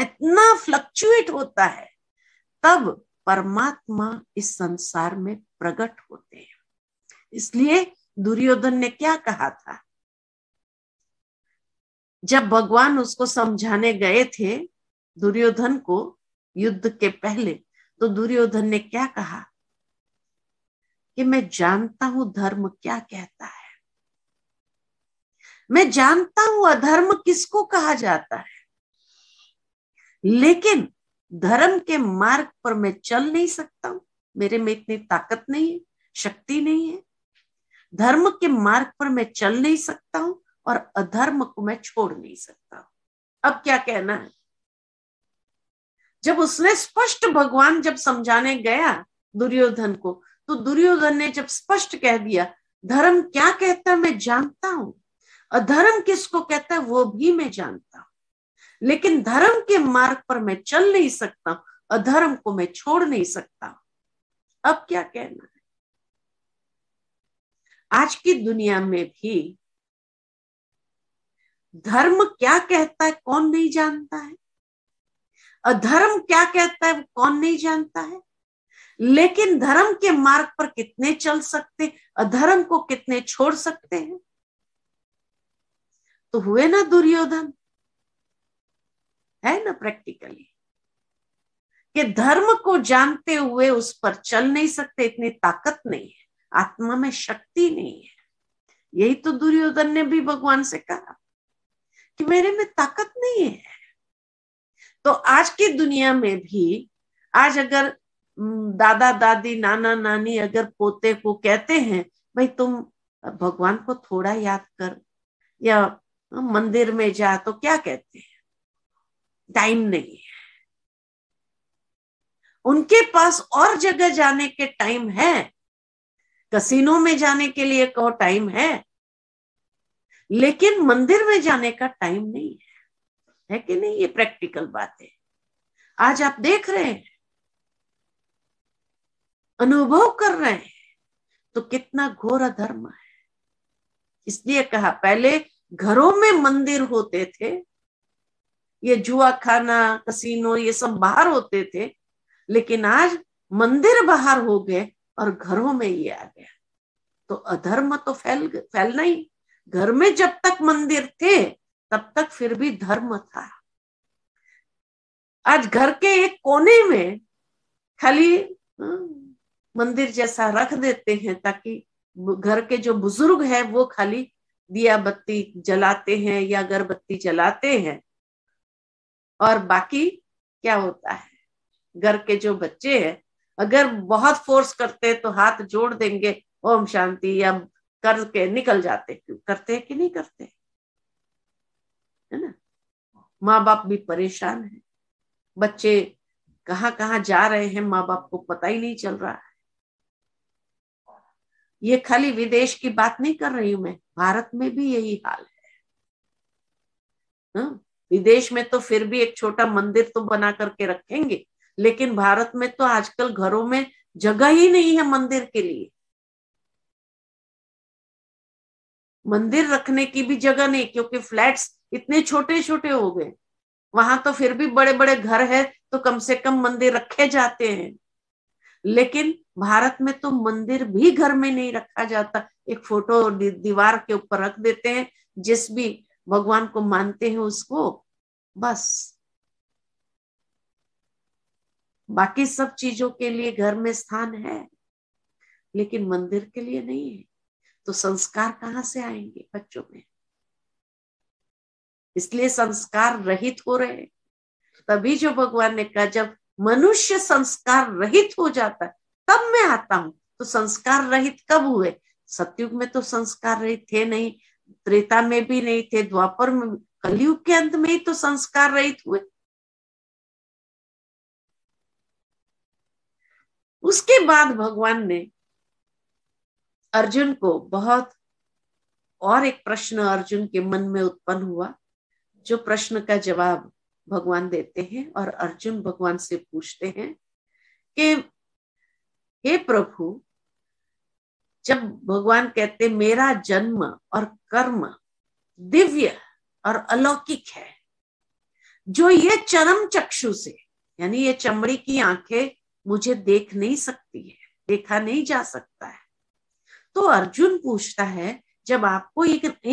इतना फ्लक्चुएट होता है तब परमात्मा इस संसार में प्रकट होते हैं इसलिए दुर्योधन ने क्या कहा था जब भगवान उसको समझाने गए थे दुर्योधन को युद्ध के पहले तो दुर्योधन ने क्या कहा कि मैं जानता हूं धर्म क्या कहता है मैं जानता हूं अधर्म किसको कहा जाता है लेकिन धर्म के मार्ग पर मैं चल नहीं सकता हूं मेरे में इतनी ताकत नहीं है शक्ति नहीं है धर्म के मार्ग पर मैं चल नहीं सकता हूं और अधर्म को मैं छोड़ नहीं सकता अब क्या कहना है जब उसने स्पष्ट भगवान जब समझाने गया दुर्योधन को तो दुर्योधन ने जब स्पष्ट कह दिया धर्म क्या कहता है मैं जानता हूं अधर्म किसको कहता है वो भी मैं जानता हूं लेकिन धर्म के मार्ग पर मैं चल नहीं सकता अधर्म को मैं छोड़ नहीं सकता अब क्या कहना है आज की दुनिया में भी धर्म क्या कहता है कौन नहीं जानता है अधर्म क्या कहता है वो कौन नहीं जानता है लेकिन धर्म के मार्ग पर कितने चल सकते अधर्म को कितने छोड़ सकते हैं तो हुए ना दुर्योधन है ना प्रैक्टिकली कि धर्म को जानते हुए उस पर चल नहीं सकते इतनी ताकत नहीं है आत्मा में शक्ति नहीं है यही तो दुर्योधन ने भी भगवान से कहा कि मेरे में ताकत नहीं है तो आज की दुनिया में भी आज अगर दादा दादी नाना नानी अगर पोते को कहते हैं भाई तुम भगवान को थोड़ा याद कर या मंदिर में जा तो क्या कहते हैं टाइम नहीं है उनके पास और जगह जाने के टाइम है कसीनो में जाने के लिए कहो टाइम है लेकिन मंदिर में जाने का टाइम नहीं है है कि नहीं ये प्रैक्टिकल बात है आज आप देख रहे हैं अनुभव कर रहे हैं तो कितना घोर धर्म है इसलिए कहा पहले घरों में मंदिर होते थे ये जुआ खाना कसीनो ये सब बाहर होते थे लेकिन आज मंदिर बाहर हो गए और घरों में ये आ गया तो अधर्म तो फैल फैलना ही घर में जब तक मंदिर थे तब तक फिर भी धर्म था आज घर के एक कोने में खाली मंदिर जैसा रख देते हैं ताकि घर के जो बुजुर्ग है वो खाली दिया बत्ती जलाते हैं या अगरबत्ती जलाते हैं और बाकी क्या होता है घर के जो बच्चे हैं अगर बहुत फोर्स करते हैं तो हाथ जोड़ देंगे ओम शांति या करके निकल जाते क्यों करते हैं कि नहीं करते है ना माँ बाप भी परेशान है बच्चे कहाँ कहाँ जा रहे हैं माँ बाप को पता ही नहीं चल रहा है ये खाली विदेश की बात नहीं कर रही हूं मैं भारत में भी यही हाल है हाँ? विदेश में तो फिर भी एक छोटा मंदिर तो बना करके रखेंगे लेकिन भारत में तो आजकल घरों में जगह ही नहीं है मंदिर के लिए मंदिर रखने की भी जगह नहीं क्योंकि फ्लैट्स इतने छोटे छोटे हो गए वहां तो फिर भी बड़े बड़े घर है तो कम से कम मंदिर रखे जाते हैं लेकिन भारत में तो मंदिर भी घर में नहीं रखा जाता एक फोटो दीवार के ऊपर रख देते हैं जिस भी भगवान को मानते हैं उसको बस बाकी सब चीजों के लिए घर में स्थान है लेकिन मंदिर के लिए नहीं है तो संस्कार कहाँ से आएंगे बच्चों में इसलिए संस्कार रहित हो रहे हैं तभी जो भगवान ने कहा जब मनुष्य संस्कार रहित हो जाता है तब मैं आता हूं तो संस्कार रहित कब हुए सत्युग में तो संस्कार रहित थे नहीं त्रेता में भी नहीं थे द्वापर में कलयुग के अंत में ही तो संस्कार रहित हुए उसके बाद भगवान ने अर्जुन को बहुत और एक प्रश्न अर्जुन के मन में उत्पन्न हुआ जो प्रश्न का जवाब भगवान देते हैं और अर्जुन भगवान से पूछते हैं कि हे प्रभु जब भगवान कहते मेरा जन्म और कर्म दिव्य और अलौकिक है जो ये चरम चक्षु से यानी ये चमड़ी की आंखें मुझे देख नहीं सकती है देखा नहीं जा सकता है तो अर्जुन पूछता है जब आपको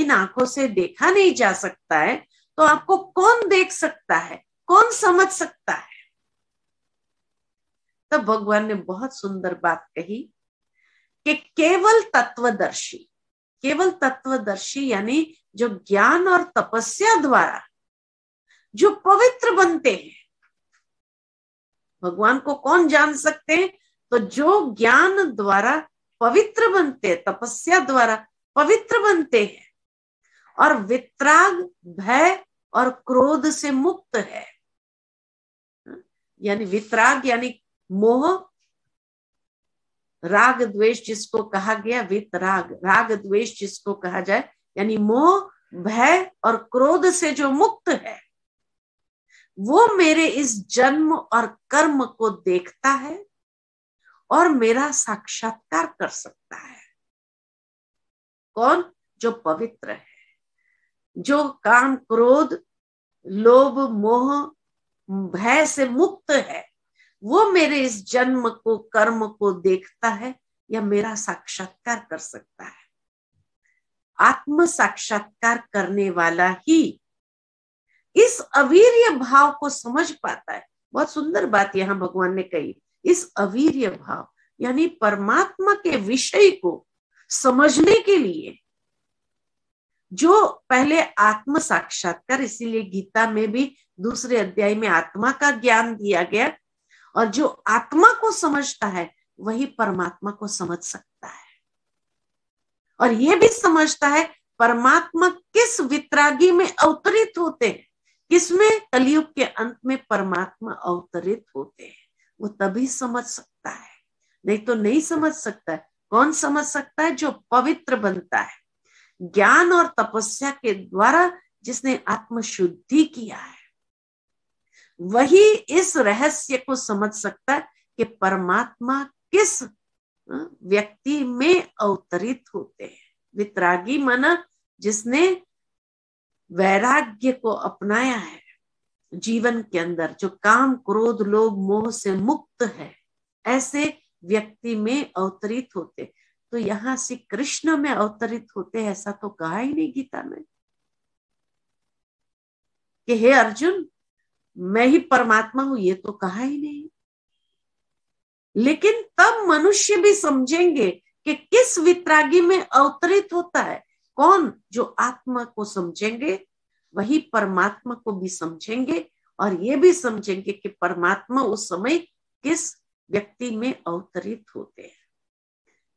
इन आंखों से देखा नहीं जा सकता है तो आपको कौन देख सकता है कौन समझ सकता है तब भगवान ने बहुत सुंदर बात कही कि केवल तत्वदर्शी केवल तत्वदर्शी यानी जो ज्ञान और तपस्या द्वारा जो पवित्र बनते हैं भगवान को कौन जान सकते हैं तो जो ज्ञान द्वारा पवित्र बनते हैं तपस्या द्वारा पवित्र बनते हैं और वित्राग भय और क्रोध से मुक्त है यानी वित्राग यानी मोह राग द्वेष जिसको कहा गया वितराग राग द्वेष जिसको कहा जाए यानी मोह भय और क्रोध से जो मुक्त है वो मेरे इस जन्म और कर्म को देखता है और मेरा साक्षात्कार कर सकता है कौन जो पवित्र है जो काम क्रोध लोभ मोह भय से मुक्त है वो मेरे इस जन्म को कर्म को देखता है या मेरा साक्षात्कार कर सकता है आत्म साक्षात्कार करने वाला ही इस अवीर्य भाव को समझ पाता है बहुत सुंदर बात यहां भगवान ने कही इस अवीर्य भाव यानी परमात्मा के विषय को समझने के लिए जो पहले आत्म साक्षात्कार इसीलिए गीता में भी दूसरे अध्याय में आत्मा का ज्ञान दिया गया और जो आत्मा को समझता है वही परमात्मा को समझ सकता है और यह भी समझता है परमात्मा किस वितरागी में अवतरित होते हैं किसमें कलयुग के अंत में परमात्मा अवतरित होते हैं वो तभी समझ सकता है नहीं तो नहीं समझ सकता है कौन समझ सकता है जो पवित्र बनता है ज्ञान और तपस्या के द्वारा जिसने आत्म शुद्धि किया है वही इस रहस्य को समझ सकता है कि परमात्मा किस व्यक्ति में अवतरित होते हैं वितरागी माना जिसने वैराग्य को अपनाया है जीवन के अंदर जो काम क्रोध लोभ मोह से मुक्त है ऐसे व्यक्ति में अवतरित होते तो यहाँ से कृष्ण में अवतरित होते ऐसा तो कहा ही नहीं गीता में कि हे अर्जुन मैं ही परमात्मा हूं ये तो कहा ही नहीं लेकिन तब मनुष्य भी समझेंगे कि किस वित्रागी में अवतरित होता है कौन जो आत्मा को समझेंगे वही परमात्मा को भी समझेंगे और ये भी समझेंगे कि परमात्मा उस समय किस व्यक्ति में अवतरित होते हैं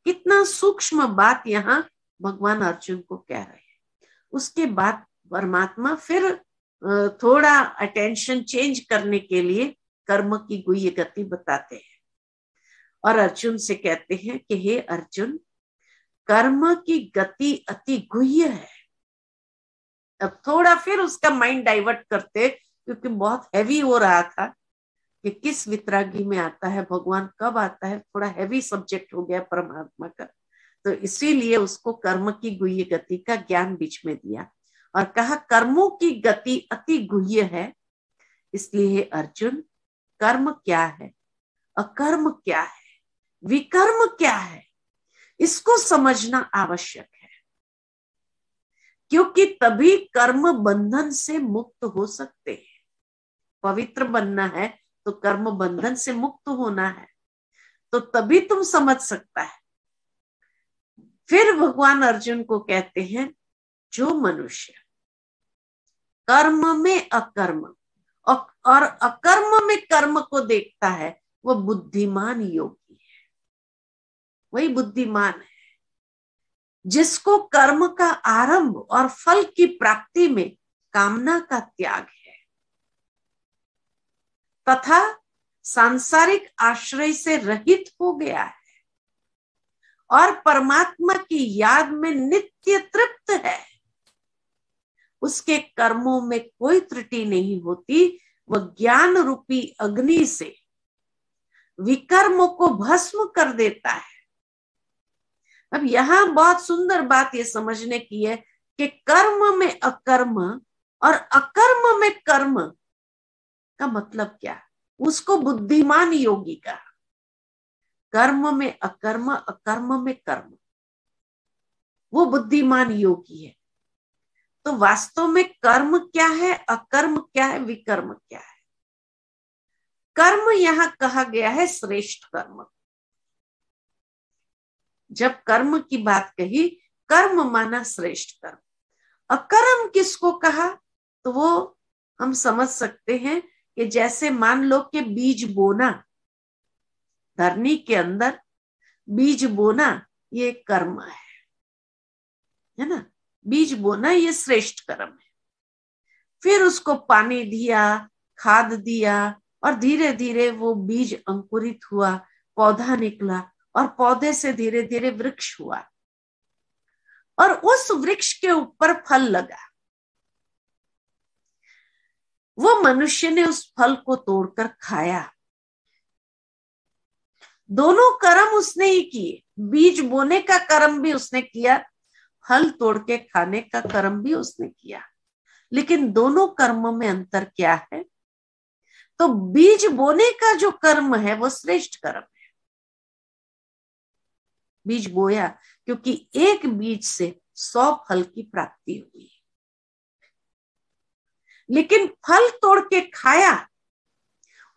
कितना सूक्ष्म बात यहाँ भगवान अर्जुन को कह रहे हैं उसके बाद परमात्मा फिर थोड़ा अटेंशन चेंज करने के लिए कर्म की गुह्य गति बताते हैं और अर्जुन से कहते हैं कि हे अर्जुन कर्म की गति अति गुह्य है थोड़ा फिर उसका माइंड डाइवर्ट करते क्योंकि बहुत हैवी हो रहा था कि किस वितरागी में आता है भगवान कब आता है थोड़ा हैवी सब्जेक्ट हो गया परमात्मा का तो इसीलिए उसको कर्म की गुह्य गति का ज्ञान बीच में दिया और कहा कर्मों की गति अति गुह्य है इसलिए अर्जुन कर्म क्या है अकर्म क्या है विकर्म क्या है इसको समझना आवश्यक है क्योंकि तभी कर्म बंधन से मुक्त हो सकते हैं पवित्र बनना है तो कर्म बंधन से मुक्त होना है तो तभी तुम समझ सकता है फिर भगवान अर्जुन को कहते हैं जो मनुष्य कर्म में अकर्म और अकर्म में कर्म को देखता है वह बुद्धिमान योगी है वही बुद्धिमान है जिसको कर्म का आरंभ और फल की प्राप्ति में कामना का त्याग है तथा सांसारिक आश्रय से रहित हो गया है और परमात्मा की याद में नित्य तृप्त है उसके कर्मों में कोई त्रुटि नहीं होती वह ज्ञान रूपी अग्नि से विकर्म को भस्म कर देता है अब यहां बहुत सुंदर बात ये समझने की है कि कर्म में अकर्म और अकर्म में कर्म का मतलब क्या उसको बुद्धिमान योगी का कर्म में अकर्म अकर्म में कर्म वो बुद्धिमान योगी है तो वास्तव में कर्म क्या है अकर्म क्या है विकर्म क्या है कर्म यहां कहा गया है श्रेष्ठ कर्म जब कर्म की बात कही कर्म माना श्रेष्ठ कर्म अकर्म किसको कहा तो वो हम समझ सकते हैं कि जैसे मान लो कि बीज बोना धरनी के अंदर बीज बोना ये कर्म है है ना बीज बोना ये श्रेष्ठ कर्म है फिर उसको पानी दिया खाद दिया और धीरे धीरे वो बीज अंकुरित हुआ पौधा निकला और पौधे से धीरे धीरे वृक्ष हुआ और उस वृक्ष के ऊपर फल लगा वो मनुष्य ने उस फल को तोड़कर खाया दोनों कर्म उसने ही किए बीज बोने का कर्म भी उसने किया फल तोड़ के खाने का कर्म भी उसने किया लेकिन दोनों कर्मों में अंतर क्या है तो बीज बोने का जो कर्म है वो श्रेष्ठ कर्म बीज बोया क्योंकि एक बीज से सौ फल की प्राप्ति हुई लेकिन फल तोड़ के खाया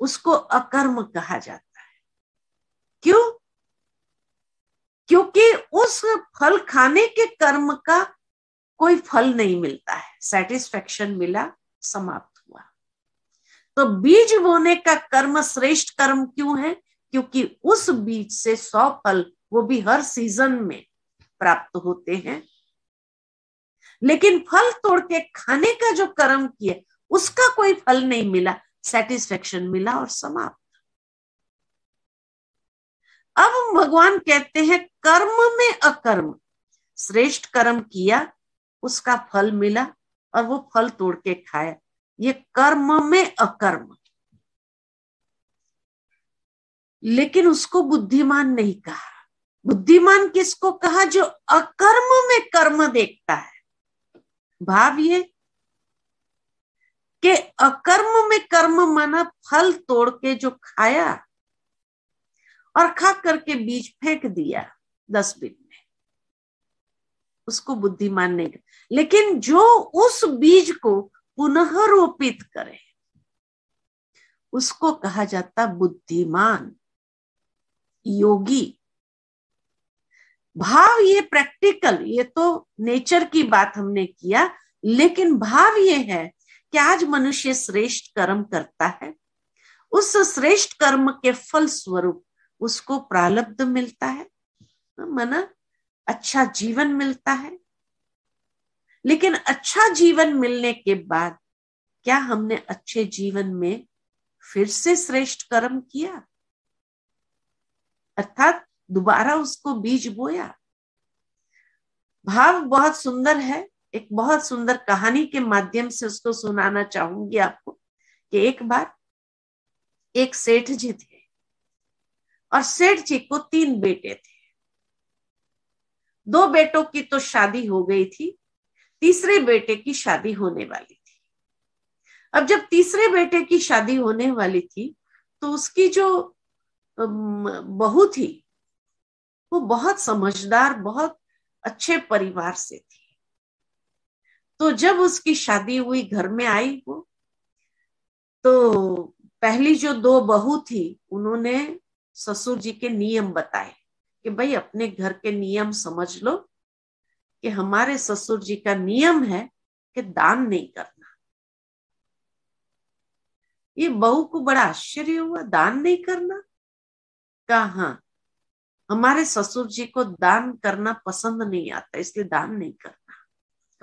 उसको अकर्म कहा जाता है क्यों क्योंकि उस फल खाने के कर्म का कोई फल नहीं मिलता है सेटिस्फेक्शन मिला समाप्त हुआ तो बीज बोने का कर्म श्रेष्ठ कर्म क्यों है क्योंकि उस बीज से सौ फल वो भी हर सीजन में प्राप्त होते हैं लेकिन फल तोड़ के खाने का जो कर्म किया उसका कोई फल नहीं मिला सेटिस्फेक्शन मिला और समाप्त अब भगवान कहते हैं कर्म में अकर्म श्रेष्ठ कर्म किया उसका फल मिला और वो फल तोड़ के खाया ये कर्म में अकर्म लेकिन उसको बुद्धिमान नहीं कहा बुद्धिमान किसको कहा जो अकर्म में कर्म देखता है भाव ये कि अकर्म में कर्म माना फल तोड़ के जो खाया और खा करके बीज फेंक दिया डस्टबिन में उसको बुद्धिमान नहीं लेकिन जो उस बीज को पुनः रोपित करे उसको कहा जाता बुद्धिमान योगी भाव ये प्रैक्टिकल ये तो नेचर की बात हमने किया लेकिन भाव ये है कि आज मनुष्य श्रेष्ठ कर्म करता है उस श्रेष्ठ कर्म के फल स्वरूप उसको प्रालब्ध मिलता है तो मना अच्छा जीवन मिलता है लेकिन अच्छा जीवन मिलने के बाद क्या हमने अच्छे जीवन में फिर से श्रेष्ठ कर्म किया अर्थात दोबारा उसको बीज बोया भाव बहुत सुंदर है एक बहुत सुंदर कहानी के माध्यम से उसको सुनाना चाहूंगी आपको कि एक बार एक सेठ जी थे और सेठ जी को तीन बेटे थे दो बेटों की तो शादी हो गई थी तीसरे बेटे की शादी होने वाली थी अब जब तीसरे बेटे की शादी होने वाली थी तो उसकी जो बहू थी वो बहुत समझदार बहुत अच्छे परिवार से थी तो जब उसकी शादी हुई घर में आई वो तो पहली जो दो बहू थी उन्होंने ससुर जी के नियम बताए कि भाई अपने घर के नियम समझ लो कि हमारे ससुर जी का नियम है कि दान नहीं करना ये बहू को बड़ा आश्चर्य हुआ दान नहीं करना कहा हाँ हमारे ससुर जी को दान करना पसंद नहीं आता इसलिए दान नहीं करना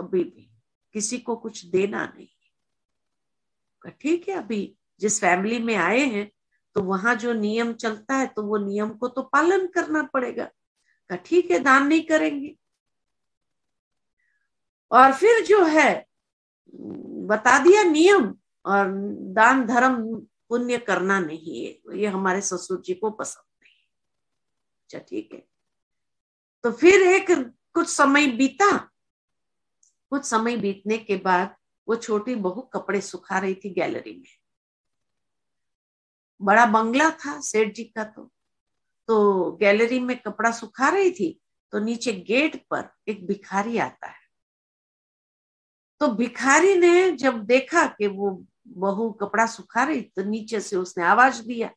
कभी भी किसी को कुछ देना नहीं ठीक है अभी जिस फैमिली में आए हैं तो वहां जो नियम चलता है तो वो नियम को तो पालन करना पड़ेगा का ठीक है दान नहीं करेंगे और फिर जो है बता दिया नियम और दान धर्म पुण्य करना नहीं है ये हमारे ससुर जी को पसंद अच्छा ठीक है तो फिर एक कुछ समय बीता कुछ समय बीतने के बाद वो छोटी बहू कपड़े सुखा रही थी गैलरी में बड़ा बंगला था सेठ जी का तो तो गैलरी में कपड़ा सुखा रही थी तो नीचे गेट पर एक भिखारी आता है तो भिखारी ने जब देखा कि वो बहू कपड़ा सुखा रही तो नीचे से उसने आवाज दिया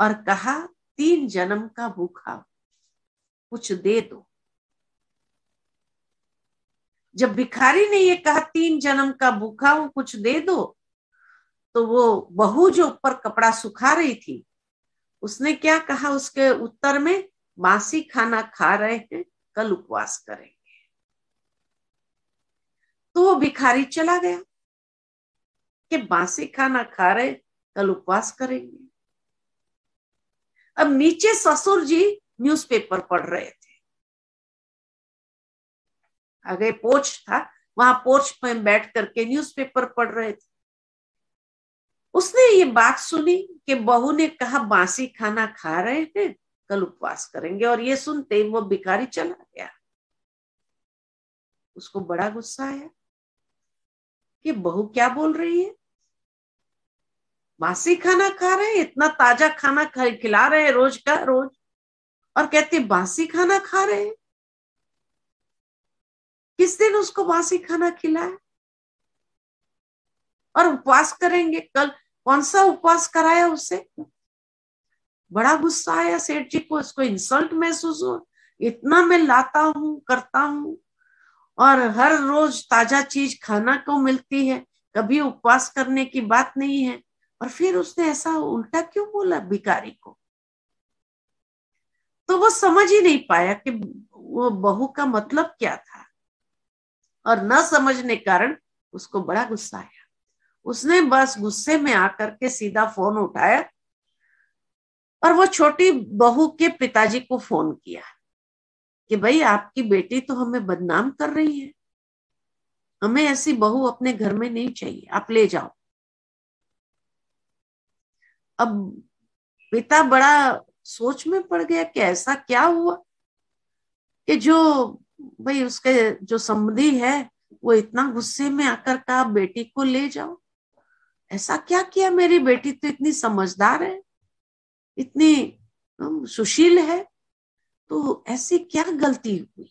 और कहा तीन जन्म का भूखा कुछ दे दो जब भिखारी ने ये कहा तीन जन्म का भूखा हूं कुछ दे दो तो वो बहू जो ऊपर कपड़ा सुखा रही थी उसने क्या कहा उसके उत्तर में बासी खाना खा रहे हैं कल उपवास करेंगे तो वो भिखारी चला गया कि बासी खाना खा रहे कल उपवास करेंगे अब नीचे ससुर जी न्यूज़पेपर पढ़ रहे थे आगे पोच था वहां पोर्च में बैठ करके न्यूज़पेपर पढ़ रहे थे उसने ये बात सुनी कि बहू ने कहा बासी खाना खा रहे हैं कल उपवास करेंगे और ये सुनते ही वो भिखारी चला गया उसको बड़ा गुस्सा आया कि बहू क्या बोल रही है बासी खाना खा रहे हैं इतना ताजा खाना खिला रहे हैं रोज का रोज और कहते बासी खाना खा रहे हैं किस दिन उसको बासी खाना खिलाए और उपवास करेंगे कल कौन सा उपवास कराया उसे बड़ा गुस्सा आया सेठ जी को उसको इंसल्ट महसूस हुआ इतना मैं लाता हूं करता हूं और हर रोज ताजा चीज खाना को मिलती है कभी उपवास करने की बात नहीं है और फिर उसने ऐसा उल्टा क्यों बोला भिकारी को तो वो समझ ही नहीं पाया कि वो बहू का मतलब क्या था और न समझने कारण उसको बड़ा गुस्सा आया उसने बस गुस्से में आकर के सीधा फोन उठाया और वो छोटी बहू के पिताजी को फोन किया कि भाई आपकी बेटी तो हमें बदनाम कर रही है हमें ऐसी बहू अपने घर में नहीं चाहिए आप ले जाओ अब पिता बड़ा सोच में पड़ गया कि ऐसा क्या हुआ कि जो भाई उसके जो संबंधी है वो इतना गुस्से में आकर कहा बेटी को ले जाओ ऐसा क्या किया मेरी बेटी तो इतनी समझदार है इतनी सुशील है तो ऐसी क्या गलती हुई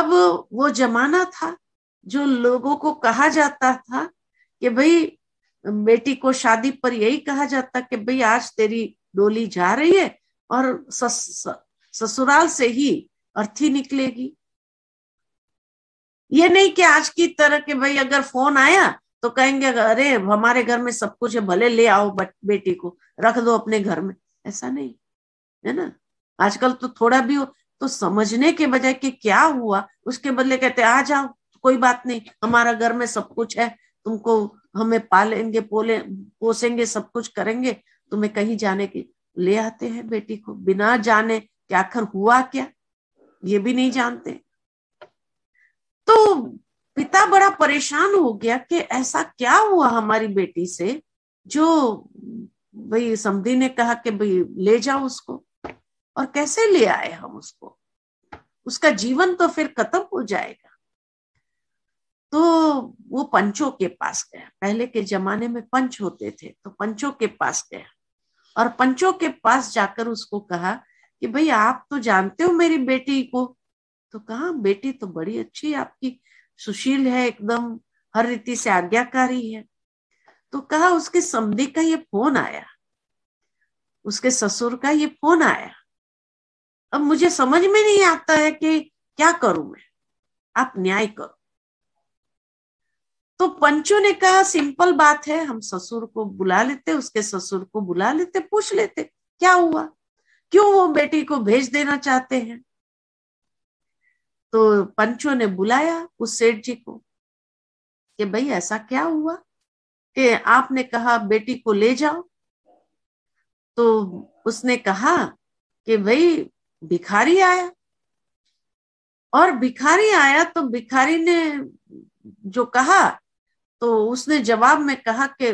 अब वो जमाना था जो लोगों को कहा जाता था कि भाई बेटी को शादी पर यही कहा जाता कि भाई आज तेरी डोली जा रही है और ससुराल से ही अर्थी निकलेगी ये नहीं कि आज की तरह के भाई अगर फोन आया तो कहेंगे अरे हमारे घर में सब कुछ है भले ले आओ बेटी को रख दो अपने घर में ऐसा नहीं है ना आजकल तो थोड़ा भी हो तो समझने के बजाय कि क्या हुआ उसके बदले कहते आ जाओ कोई बात नहीं हमारा घर में सब कुछ है तुमको हमें पालेंगे पोले पोसेंगे सब कुछ करेंगे तुम्हें कहीं जाने की ले आते हैं बेटी को बिना जाने कि आखिर हुआ क्या ये भी नहीं जानते तो पिता बड़ा परेशान हो गया कि ऐसा क्या हुआ हमारी बेटी से जो भाई समी ने कहा कि भाई ले जाओ उसको और कैसे ले आए हम उसको उसका जीवन तो फिर खत्म हो जाएगा तो वो पंचों के पास गया पहले के जमाने में पंच होते थे तो पंचों के पास गया और पंचों के पास जाकर उसको कहा कि भाई आप तो जानते हो मेरी बेटी को तो कहा बेटी तो बड़ी अच्छी आपकी सुशील है एकदम हर रीति से आज्ञाकारी है तो कहा उसके समधी का ये फोन आया उसके ससुर का ये फोन आया अब मुझे समझ में नहीं आता है कि क्या करूं मैं आप न्याय करो तो पंचो ने कहा सिंपल बात है हम ससुर को बुला लेते उसके ससुर को बुला लेते पूछ लेते क्या हुआ क्यों वो बेटी को भेज देना चाहते हैं तो पंचो ने बुलाया उस सेठ जी को कि भाई ऐसा क्या हुआ कि आपने कहा बेटी को ले जाओ तो उसने कहा कि भाई भिखारी आया और भिखारी आया तो भिखारी ने जो कहा तो उसने जवाब में कहा कि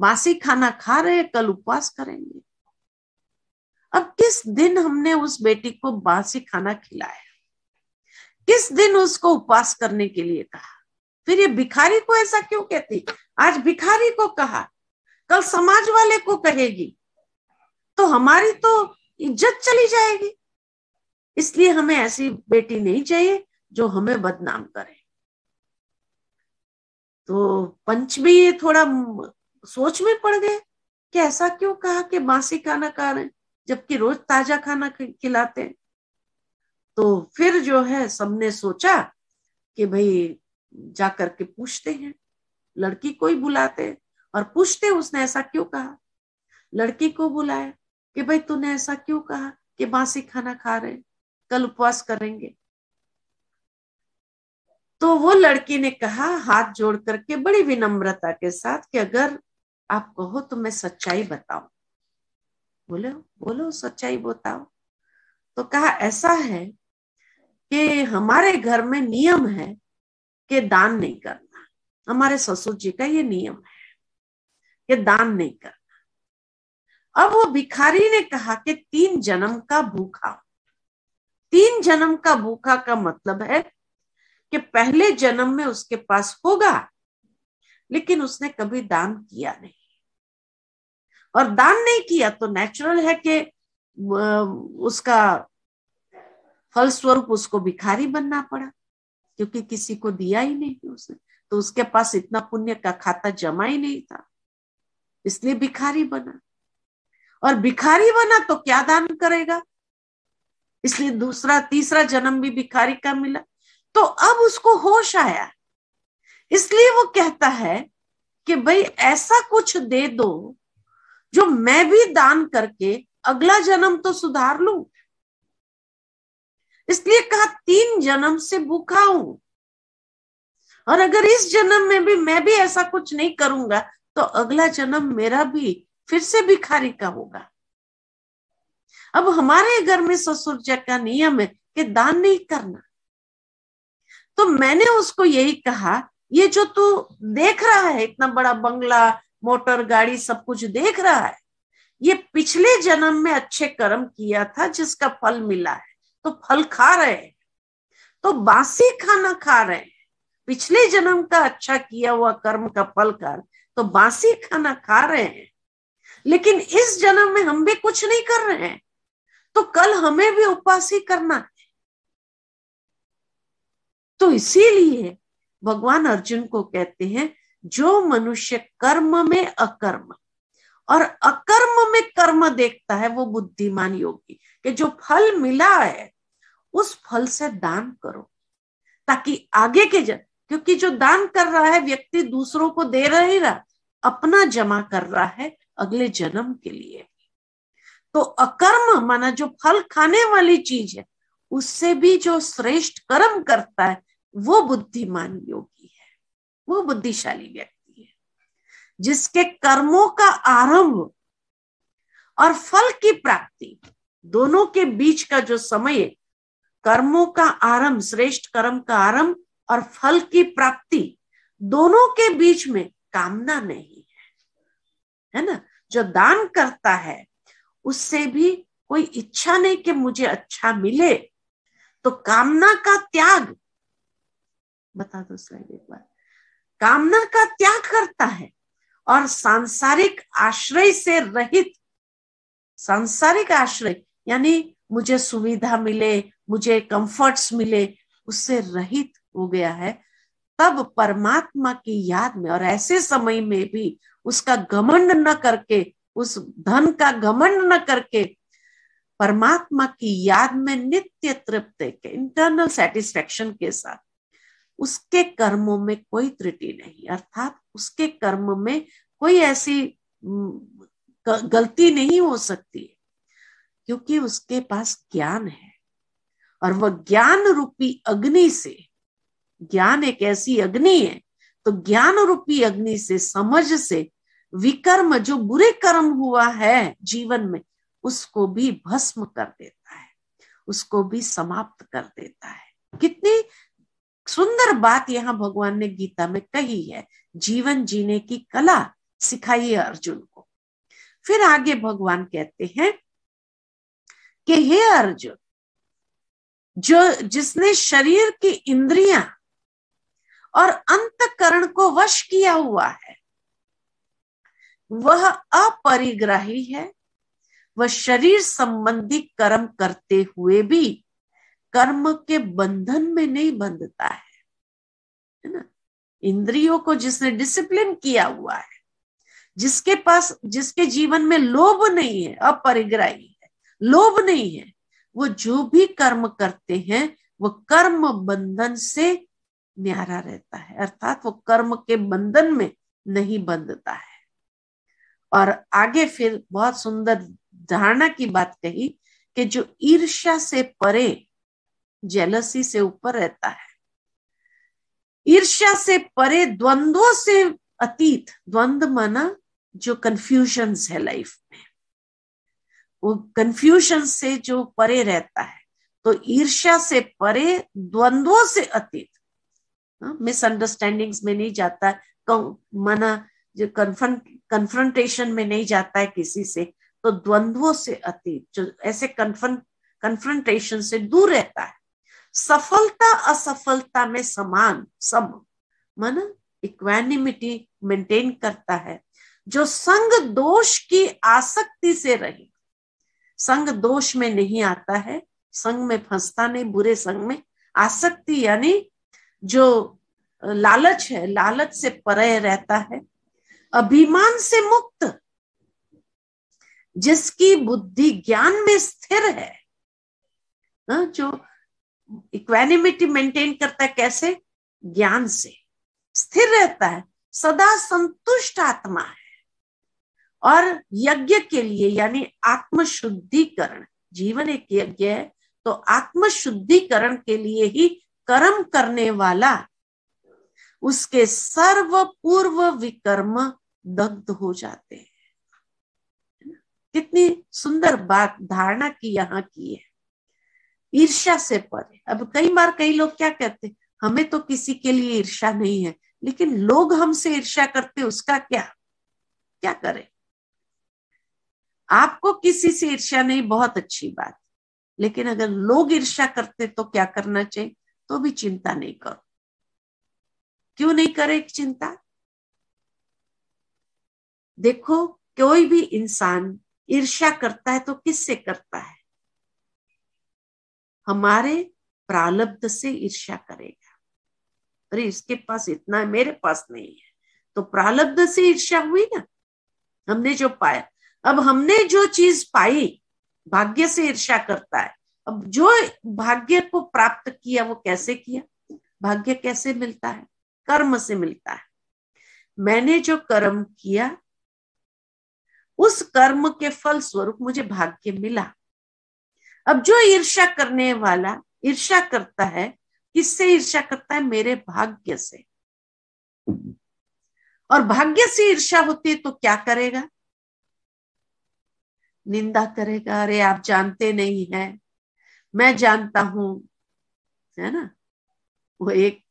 मासी खाना खा रहे कल उपवास करेंगे अब किस दिन हमने उस बेटी को बासी खाना खिलाया किस दिन उसको उपवास करने के लिए कहा फिर ये भिखारी को ऐसा क्यों कहती आज भिखारी को कहा कल समाज वाले को कहेगी तो हमारी तो इज्जत चली जाएगी इसलिए हमें ऐसी बेटी नहीं चाहिए जो हमें बदनाम करे तो पंचमी थोड़ा सोच में पड़ गए कि ऐसा क्यों कहा कि बासी खाना खा रहे जबकि रोज ताजा खाना खिलाते हैं तो फिर जो है सबने सोचा कि भाई जा करके पूछते हैं लड़की को ही बुलाते और पूछते उसने ऐसा क्यों कहा लड़की को बुलाया कि भाई तूने ऐसा क्यों कहा कि बासी खाना खा रहे कल उपवास करेंगे तो वो लड़की ने कहा हाथ जोड़ करके बड़ी विनम्रता के साथ कि अगर आप कहो तो मैं सच्चाई बताऊं बोले बोलो सच्चाई बताओ तो कहा ऐसा है कि हमारे घर में नियम है कि दान नहीं करना हमारे ससुर जी का ये नियम है कि दान नहीं करना अब वो भिखारी ने कहा कि तीन जन्म का भूखा तीन जन्म का भूखा का मतलब है कि पहले जन्म में उसके पास होगा लेकिन उसने कभी दान किया नहीं और दान नहीं किया तो नेचुरल है कि उसका फलस्वरूप उसको भिखारी बनना पड़ा क्योंकि किसी को दिया ही नहीं उसने तो उसके पास इतना पुण्य का खाता जमा ही नहीं था इसलिए भिखारी बना और भिखारी बना तो क्या दान करेगा इसलिए दूसरा तीसरा जन्म भी भिखारी का मिला तो अब उसको होश आया इसलिए वो कहता है कि भाई ऐसा कुछ दे दो जो मैं भी दान करके अगला जन्म तो सुधार लू इसलिए कहा तीन जन्म से भूखा हूं और अगर इस जन्म में भी मैं भी ऐसा कुछ नहीं करूंगा तो अगला जन्म मेरा भी फिर से भिखारी का होगा अब हमारे घर में ससुर जी का नियम है कि दान नहीं करना तो मैंने उसको यही कहा ये जो तू देख रहा है इतना बड़ा बंगला मोटर गाड़ी सब कुछ देख रहा है ये पिछले जन्म में अच्छे कर्म किया था जिसका फल मिला है तो फल खा रहे हैं तो बासी खाना खा रहे हैं पिछले जन्म का अच्छा किया हुआ कर्म का फल कर तो बासी खाना खा रहे हैं लेकिन इस जन्म में हम भी कुछ नहीं कर रहे हैं तो कल हमें भी उपवासी करना है तो इसीलिए भगवान अर्जुन को कहते हैं जो मनुष्य कर्म में अकर्म और अकर्म में कर्म देखता है वो बुद्धिमान योगी कि जो फल मिला है उस फल से दान करो ताकि आगे के जन क्योंकि जो दान कर रहा है व्यक्ति दूसरों को दे रहे रहा अपना जमा कर रहा है अगले जन्म के लिए तो अकर्म माना जो फल खाने वाली चीज है उससे भी जो श्रेष्ठ कर्म करता है वो बुद्धिमान योगी है वो बुद्धिशाली व्यक्ति है जिसके कर्मों का आरंभ और फल की प्राप्ति दोनों के बीच का जो समय है कर्मों का आरंभ श्रेष्ठ कर्म का आरंभ और फल की प्राप्ति दोनों के बीच में कामना नहीं है है ना जो दान करता है उससे भी कोई इच्छा नहीं कि मुझे अच्छा मिले तो कामना का त्याग बता दो स्लाइड एक बार कामना का त्याग करता है और सांसारिक आश्रय से रहित सांसारिक आश्रय यानी मुझे सुविधा मिले मुझे कंफर्ट्स मिले उससे रहित हो गया है तब परमात्मा की याद में और ऐसे समय में भी उसका घमंड न करके उस धन का घमंड न करके परमात्मा की याद में नित्य तृप्त के इंटरनल सेटिस्फेक्शन के साथ उसके कर्मों में कोई त्रुटि नहीं अर्थात उसके कर्म में कोई ऐसी गलती नहीं हो सकती है क्योंकि उसके पास ज्ञान है और वह ज्ञान रूपी अग्नि से ज्ञान एक ऐसी अग्नि है तो ज्ञान रूपी अग्नि से समझ से विकर्म जो बुरे कर्म हुआ है जीवन में उसको भी भस्म कर देता है उसको भी समाप्त कर देता है कितनी सुंदर बात यहाँ भगवान ने गीता में कही है जीवन जीने की कला सिखाई है अर्जुन को फिर आगे भगवान कहते हैं कि हे अर्जुन जो जिसने शरीर की इंद्रियां और अंतकरण को वश किया हुआ है वह अपरिग्राही है वह शरीर संबंधी कर्म करते हुए भी कर्म के बंधन में नहीं बंधता है है ना इंद्रियों को जिसने डिसिप्लिन किया हुआ है जिसके पास जिसके जीवन में लोभ नहीं है अपरिग्राही है लोभ नहीं है वो जो भी कर्म करते हैं वो कर्म बंधन से न्यारा रहता है अर्थात वो कर्म के बंधन में नहीं बंधता है और आगे फिर बहुत सुंदर धारणा की बात कही कि जो ईर्ष्या से परे जेलसी से ऊपर रहता है ईर्ष्या से परे द्वंद्वों से अतीत द्वंद माना जो कंफ्यूजन है लाइफ में वो कंफ्यूजन से जो परे रहता है तो ईर्ष्या से परे द्वंद्वों से अतीत मिसअंडरस्टैंडिंग्स हाँ, में नहीं जाता माना जो कन्फ्रंटेशन में नहीं जाता है किसी से तो द्वंद्वों से अतीत जो ऐसे कन्फ्रंट कन्फ्रंटेशन से दूर रहता है सफलता असफलता में समान सम मन इक्वेनिमिटी मेंटेन करता है जो संग दोष की आसक्ति से रहे संग दोष में नहीं आता है संग में फंसता नहीं बुरे संग में आसक्ति यानी जो लालच है लालच से परे रहता है अभिमान से मुक्त जिसकी बुद्धि ज्ञान में स्थिर है हाँ, जो इक्वेनिमिटी मेंटेन करता है कैसे ज्ञान से स्थिर रहता है सदा संतुष्ट आत्मा है और यज्ञ के लिए यानी आत्मशुद्धिकरण जीवन एक यज्ञ है तो आत्मशुद्धिकरण के लिए ही कर्म करने वाला उसके सर्व पूर्व विकर्म दग्ध हो जाते हैं कितनी सुंदर बात धारणा की यहाँ की है ईर्ष्या से परे अब कई बार कई लोग क्या कहते हमें तो किसी के लिए ईर्ष्या नहीं है लेकिन लोग हमसे ईर्ष्या करते उसका क्या क्या करें आपको किसी से ईर्ष्या नहीं बहुत अच्छी बात लेकिन अगर लोग ईर्ष्या करते तो क्या करना चाहिए तो भी चिंता नहीं करो क्यों नहीं करे चिंता देखो कोई भी इंसान ईर्ष्या करता है तो किससे करता है हमारे प्रालब्ध से ईर्ष्या करेगा अरे इसके पास इतना है मेरे पास नहीं है तो प्रालब्ध से ईर्ष्या हुई ना हमने जो पाया अब हमने जो चीज पाई भाग्य से ईर्ष्या करता है अब जो भाग्य को प्राप्त किया वो कैसे किया भाग्य कैसे मिलता है कर्म से मिलता है मैंने जो कर्म किया उस कर्म के फल स्वरूप मुझे भाग्य मिला अब जो ईर्ष्या करने वाला ईर्ष्या करता है किससे ईर्ष्या करता है मेरे भाग्य से और भाग्य से ईर्ष्या होती है तो क्या करेगा निंदा करेगा अरे आप जानते नहीं है मैं जानता हूं है ना वो एक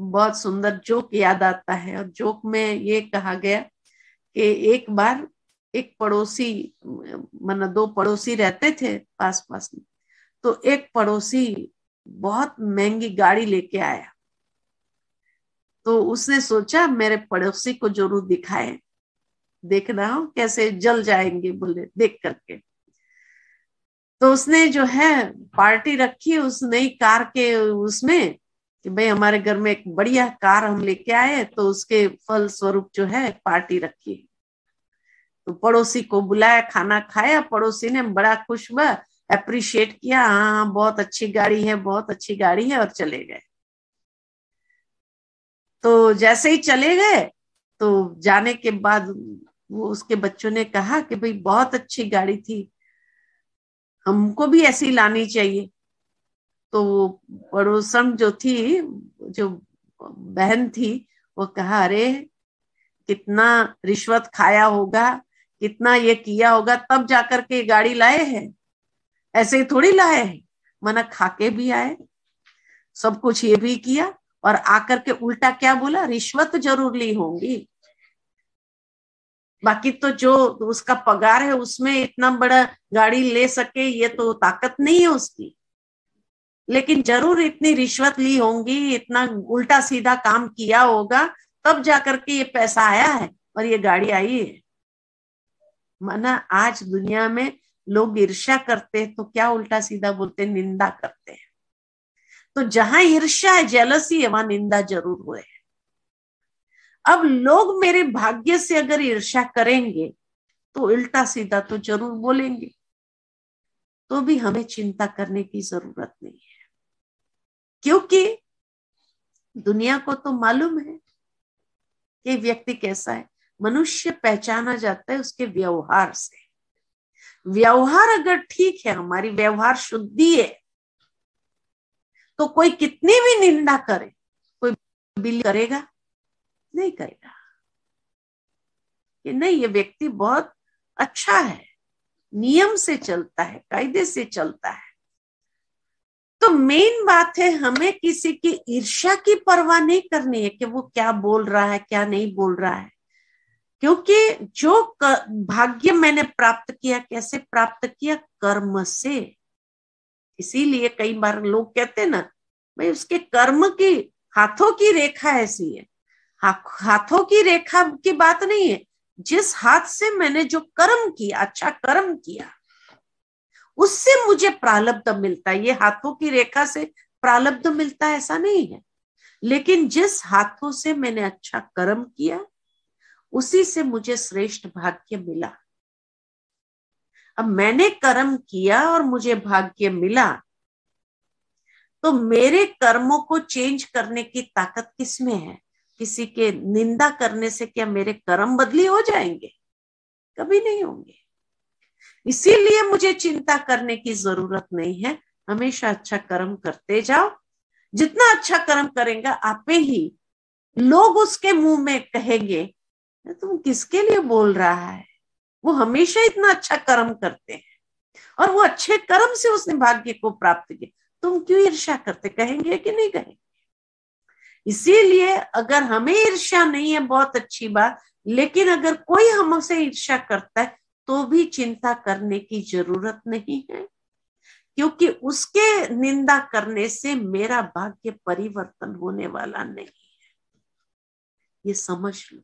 बहुत सुंदर जोक याद आता है और जोक में ये कहा गया कि एक बार एक पड़ोसी मन दो पड़ोसी रहते थे पास पास में तो एक पड़ोसी बहुत महंगी गाड़ी लेके आया तो उसने सोचा मेरे पड़ोसी को जरूर दिखाए देखना हो कैसे जल जाएंगे बोले देख करके तो उसने जो है पार्टी रखी उस नई कार के उसमें कि भाई हमारे घर में एक बढ़िया कार हम लेके आए तो उसके फल स्वरूप जो है पार्टी रखी तो पड़ोसी को बुलाया खाना खाया पड़ोसी ने बड़ा खुश हुआ अप्रिशिएट किया हाँ, हाँ बहुत अच्छी गाड़ी है बहुत अच्छी गाड़ी है और चले गए तो जैसे ही चले गए तो जाने के बाद वो उसके बच्चों ने कहा कि भाई बहुत अच्छी गाड़ी थी हमको भी ऐसी लानी चाहिए तो पड़ोसम जो थी जो बहन थी वो कहा अरे कितना रिश्वत खाया होगा इतना ये किया होगा तब जाकर के गाड़ी लाए हैं ऐसे ही थोड़ी लाए हैं मना खाके भी आए सब कुछ ये भी किया और आकर के उल्टा क्या बोला रिश्वत जरूर ली होंगी बाकी तो जो उसका पगार है उसमें इतना बड़ा गाड़ी ले सके ये तो ताकत नहीं है उसकी लेकिन जरूर इतनी रिश्वत ली होंगी इतना उल्टा सीधा काम किया होगा तब जाकर के ये पैसा आया है और ये गाड़ी आई है माना आज दुनिया में लोग ईर्ष्या करते हैं तो क्या उल्टा सीधा बोलते निंदा करते हैं तो जहां ईर्ष्या है जेलसी है वहां निंदा जरूर हुए है अब लोग मेरे भाग्य से अगर ईर्ष्या करेंगे तो उल्टा सीधा तो जरूर बोलेंगे तो भी हमें चिंता करने की जरूरत नहीं है क्योंकि दुनिया को तो मालूम है कि व्यक्ति कैसा है मनुष्य पहचाना जाता है उसके व्यवहार से व्यवहार अगर ठीक है हमारी व्यवहार शुद्धि है तो कोई कितनी भी निंदा करे कोई बिल करेगा नहीं करेगा कि नहीं ये व्यक्ति बहुत अच्छा है नियम से चलता है कायदे से चलता है तो मेन बात है हमें किसी की ईर्ष्या की परवाह नहीं करनी है कि वो क्या बोल रहा है क्या नहीं बोल रहा है क्योंकि जो भाग्य मैंने प्राप्त किया कैसे प्राप्त किया कर्म से इसीलिए कई बार लोग कहते ना भाई उसके कर्म की हाथों की रेखा ऐसी है हा, हाथों की रेखा की बात नहीं है जिस हाथ से मैंने जो कर्म किया अच्छा कर्म किया उससे मुझे प्रालब्ध मिलता है ये हाथों की रेखा से प्रालब्ध मिलता है ऐसा नहीं है लेकिन जिस हाथों से मैंने अच्छा कर्म किया उसी से मुझे श्रेष्ठ भाग्य मिला अब मैंने कर्म किया और मुझे भाग्य मिला तो मेरे कर्मों को चेंज करने की ताकत किसमें है किसी के निंदा करने से क्या मेरे कर्म बदली हो जाएंगे कभी नहीं होंगे इसीलिए मुझे चिंता करने की जरूरत नहीं है हमेशा अच्छा कर्म करते जाओ जितना अच्छा कर्म करेंगे आपे ही लोग उसके मुंह में कहेंगे तो तुम किसके लिए बोल रहा है वो हमेशा इतना अच्छा कर्म करते हैं और वो अच्छे कर्म से उसने भाग्य को प्राप्त किया तुम क्यों ईर्ष्या करते कहेंगे कि नहीं कहेंगे इसीलिए अगर हमें ईर्ष्या नहीं है बहुत अच्छी बात लेकिन अगर कोई हमसे ईर्ष्या करता है तो भी चिंता करने की जरूरत नहीं है क्योंकि उसके निंदा करने से मेरा भाग्य परिवर्तन होने वाला नहीं है ये समझ लो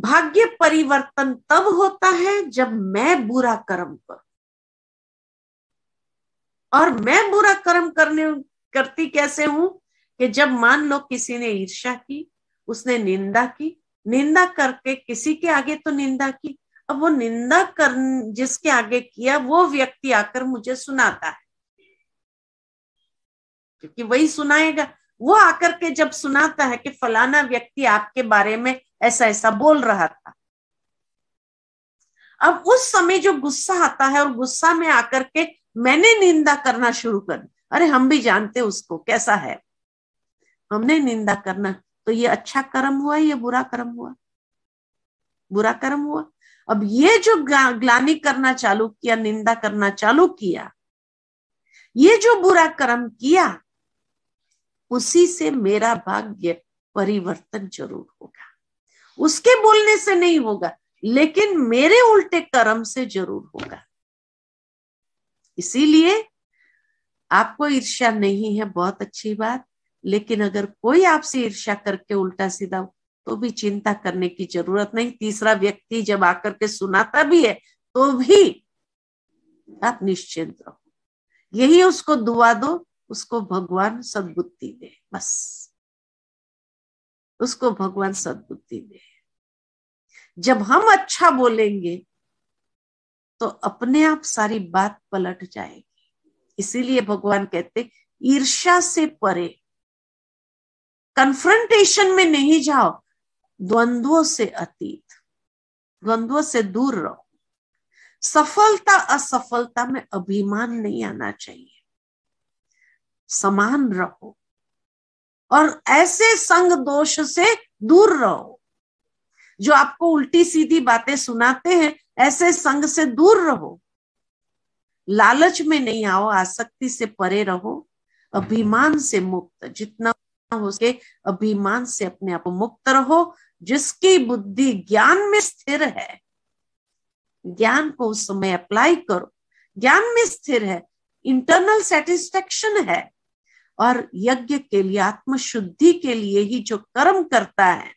भाग्य परिवर्तन तब होता है जब मैं बुरा कर्म कर और मैं बुरा कर्म करने करती कैसे हूं कि जब मान लो किसी ने ईर्ष्या की उसने निंदा की निंदा करके किसी के आगे तो निंदा की अब वो निंदा कर जिसके आगे किया वो व्यक्ति आकर मुझे सुनाता है क्योंकि वही सुनाएगा वो आकर के जब सुनाता है कि फलाना व्यक्ति आपके बारे में ऐसा ऐसा बोल रहा था अब उस समय जो गुस्सा आता है और गुस्सा में आकर के मैंने निंदा करना शुरू कर अरे हम भी जानते उसको कैसा है हमने निंदा करना तो ये अच्छा कर्म हुआ ये बुरा कर्म हुआ बुरा कर्म हुआ अब ये जो ग्लानी करना चालू किया निंदा करना चालू किया ये जो बुरा कर्म किया उसी से मेरा भाग्य परिवर्तन जरूर होगा उसके बोलने से नहीं होगा लेकिन मेरे उल्टे कर्म से जरूर होगा इसीलिए आपको ईर्ष्या नहीं है बहुत अच्छी बात लेकिन अगर कोई आपसे ईर्ष्या करके उल्टा सीधा तो भी चिंता करने की जरूरत नहीं तीसरा व्यक्ति जब आकर के सुनाता भी है तो भी आप निश्चिंत रहो यही उसको दुआ दो उसको भगवान सद्बुद्धि दे बस उसको भगवान सद्बुद्धि दे जब हम अच्छा बोलेंगे तो अपने आप सारी बात पलट जाएगी इसीलिए भगवान कहते ईर्षा से परे कन्फ्रंटेशन में नहीं जाओ द्वंद्वों से अतीत द्वंद्वों से दूर रहो सफलता असफलता में अभिमान नहीं आना चाहिए समान रहो और ऐसे संग दोष से दूर रहो जो आपको उल्टी सीधी बातें सुनाते हैं ऐसे संग से दूर रहो लालच में नहीं आओ आसक्ति से परे रहो अभिमान से मुक्त जितना हो सके अभिमान से अपने आप मुक्त रहो जिसकी बुद्धि ज्ञान में स्थिर है ज्ञान को उस समय अप्लाई करो ज्ञान में स्थिर है इंटरनल सेटिस्फेक्शन है और यज्ञ के लिए आत्म शुद्धि के लिए ही जो कर्म करता है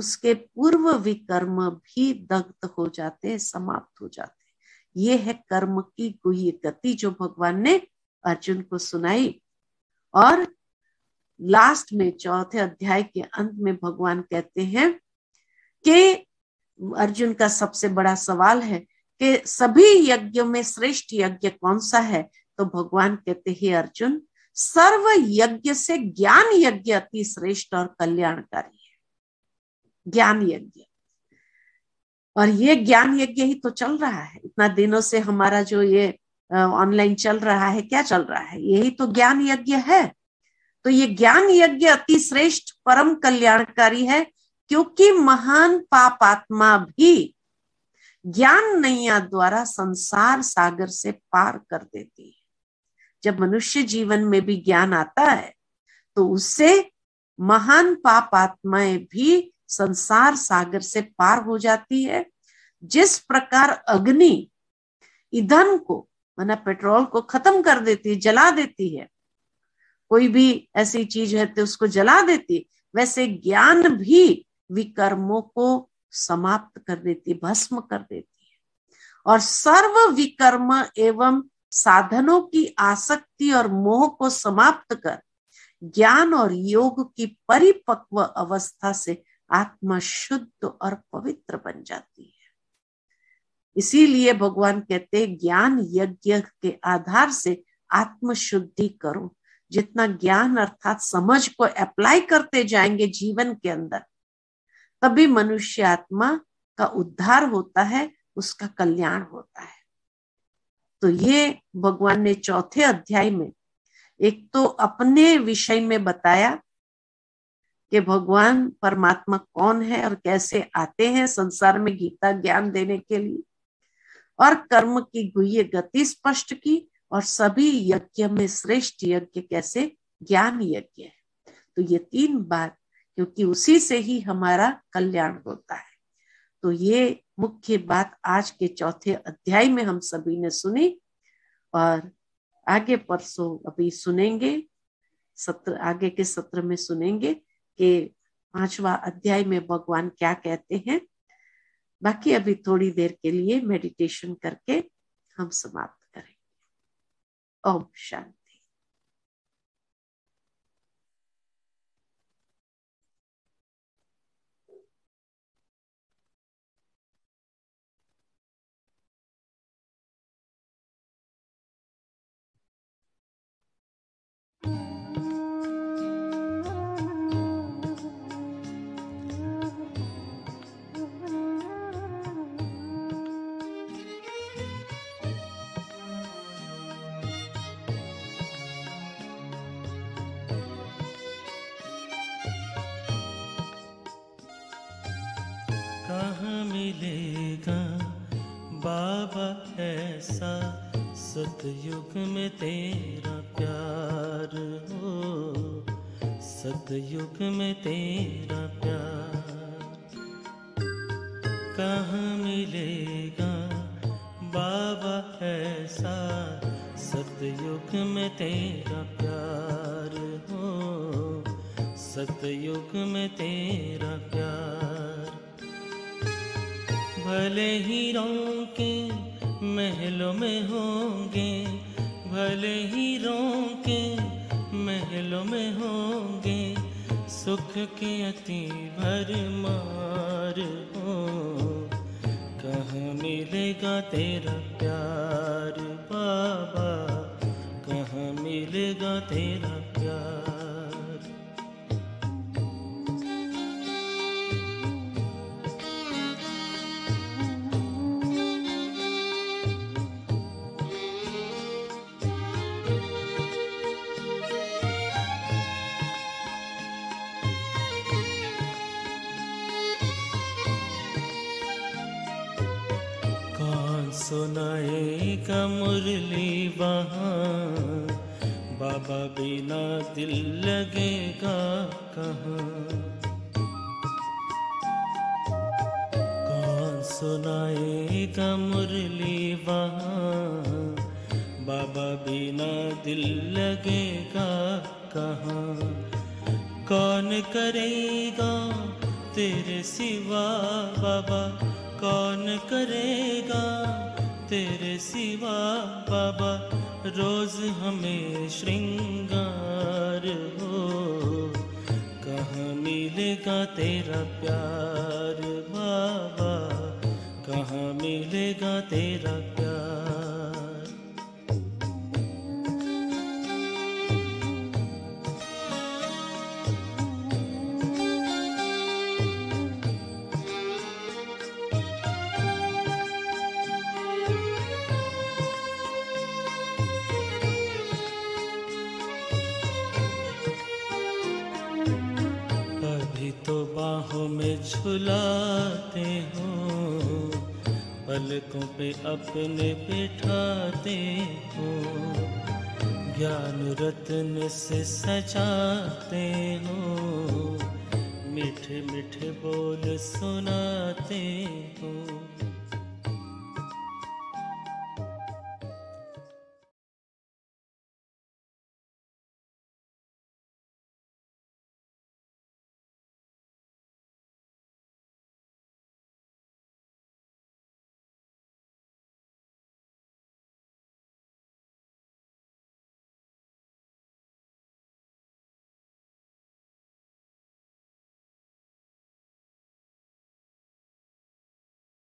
उसके पूर्व विकर्म भी दग्ध हो जाते हैं समाप्त हो जाते ये है कर्म की गुह्य गति जो भगवान ने अर्जुन को सुनाई और लास्ट में चौथे अध्याय के अंत में भगवान कहते हैं कि अर्जुन का सबसे बड़ा सवाल है कि सभी यज्ञों में श्रेष्ठ यज्ञ कौन सा है तो भगवान कहते हैं अर्जुन सर्व यज्ञ से ज्ञान यज्ञ अति श्रेष्ठ और कल्याणकारी है ज्ञान यज्ञ और ये ज्ञान यज्ञ ही तो चल रहा है इतना दिनों से हमारा जो ये ऑनलाइन चल रहा है क्या चल रहा है यही तो ज्ञान यज्ञ है तो ये ज्ञान यज्ञ अति श्रेष्ठ परम कल्याणकारी है क्योंकि महान पाप आत्मा भी ज्ञान नैया द्वारा संसार सागर से पार कर देती है जब मनुष्य जीवन में भी ज्ञान आता है तो उससे महान पाप आत्माएं भी संसार सागर से पार हो जाती है जिस प्रकार अग्नि ईंधन को माना पेट्रोल को खत्म कर देती है जला देती है कोई भी ऐसी चीज है तो उसको जला देती वैसे ज्ञान भी विकर्मों को समाप्त कर देती भस्म कर देती है और सर्व विकर्म एवं साधनों की आसक्ति और मोह को समाप्त कर ज्ञान और योग की परिपक्व अवस्था से आत्मा शुद्ध और पवित्र बन जाती है इसीलिए भगवान कहते हैं ज्ञान यज्ञ के आधार से आत्म शुद्धि करो जितना ज्ञान अर्थात समझ को अप्लाई करते जाएंगे जीवन के अंदर तभी मनुष्य आत्मा का उद्धार होता है उसका कल्याण होता है तो ये भगवान ने चौथे अध्याय में एक तो अपने विषय में बताया कि भगवान परमात्मा कौन है और कैसे आते हैं संसार में गीता ज्ञान देने के लिए और कर्म की गुह्य गति स्पष्ट की और सभी यज्ञ में श्रेष्ठ यज्ञ कैसे ज्ञान यज्ञ है तो ये तीन बात क्योंकि उसी से ही हमारा कल्याण होता है तो ये मुख्य बात आज के चौथे अध्याय में हम सभी ने सुनी और आगे परसों अभी सुनेंगे सत्र आगे के सत्र में सुनेंगे कि पांचवा अध्याय में भगवान क्या कहते हैं बाकी अभी थोड़ी देर के लिए मेडिटेशन करके हम समाप्त करेंगे ओम शांति मिलेगा बाबा ऐसा सतयुग में तेरा प्यार हो सतयुग में तेरा प्यार कहाँ मिलेगा बाबा ऐसा सतयुग में तेरा प्यार हो सतयुग में तेरा प्यार भले ही रों के महलों में होंगे भले ही रों के महलों में होंगे सुख के अति भर मार हो कहाँ मिलेगा तेरा प्यार बाबा कहाँ मिलेगा तेरा प्यार सुनाएगा मुरली वहाँ बाबा बिना दिल लगेगा कहाँ कौन सुनाएगा मुरली वहाँ बाबा बिना दिल लगेगा कहाँ कौन करेगा तेरे सिवा बाबा कौन करेगा तेरे सिवा बाबा रोज हमें श्रृंगार हो कहाँ मिलेगा तेरा प्यार बाबा कहाँ मिलेगा तेरा बाहों में झुलाते हो पलकों पे अपने बिठाते हो ज्ञान रत्न से सजाते हो मीठे मीठे बोल सुनाते हो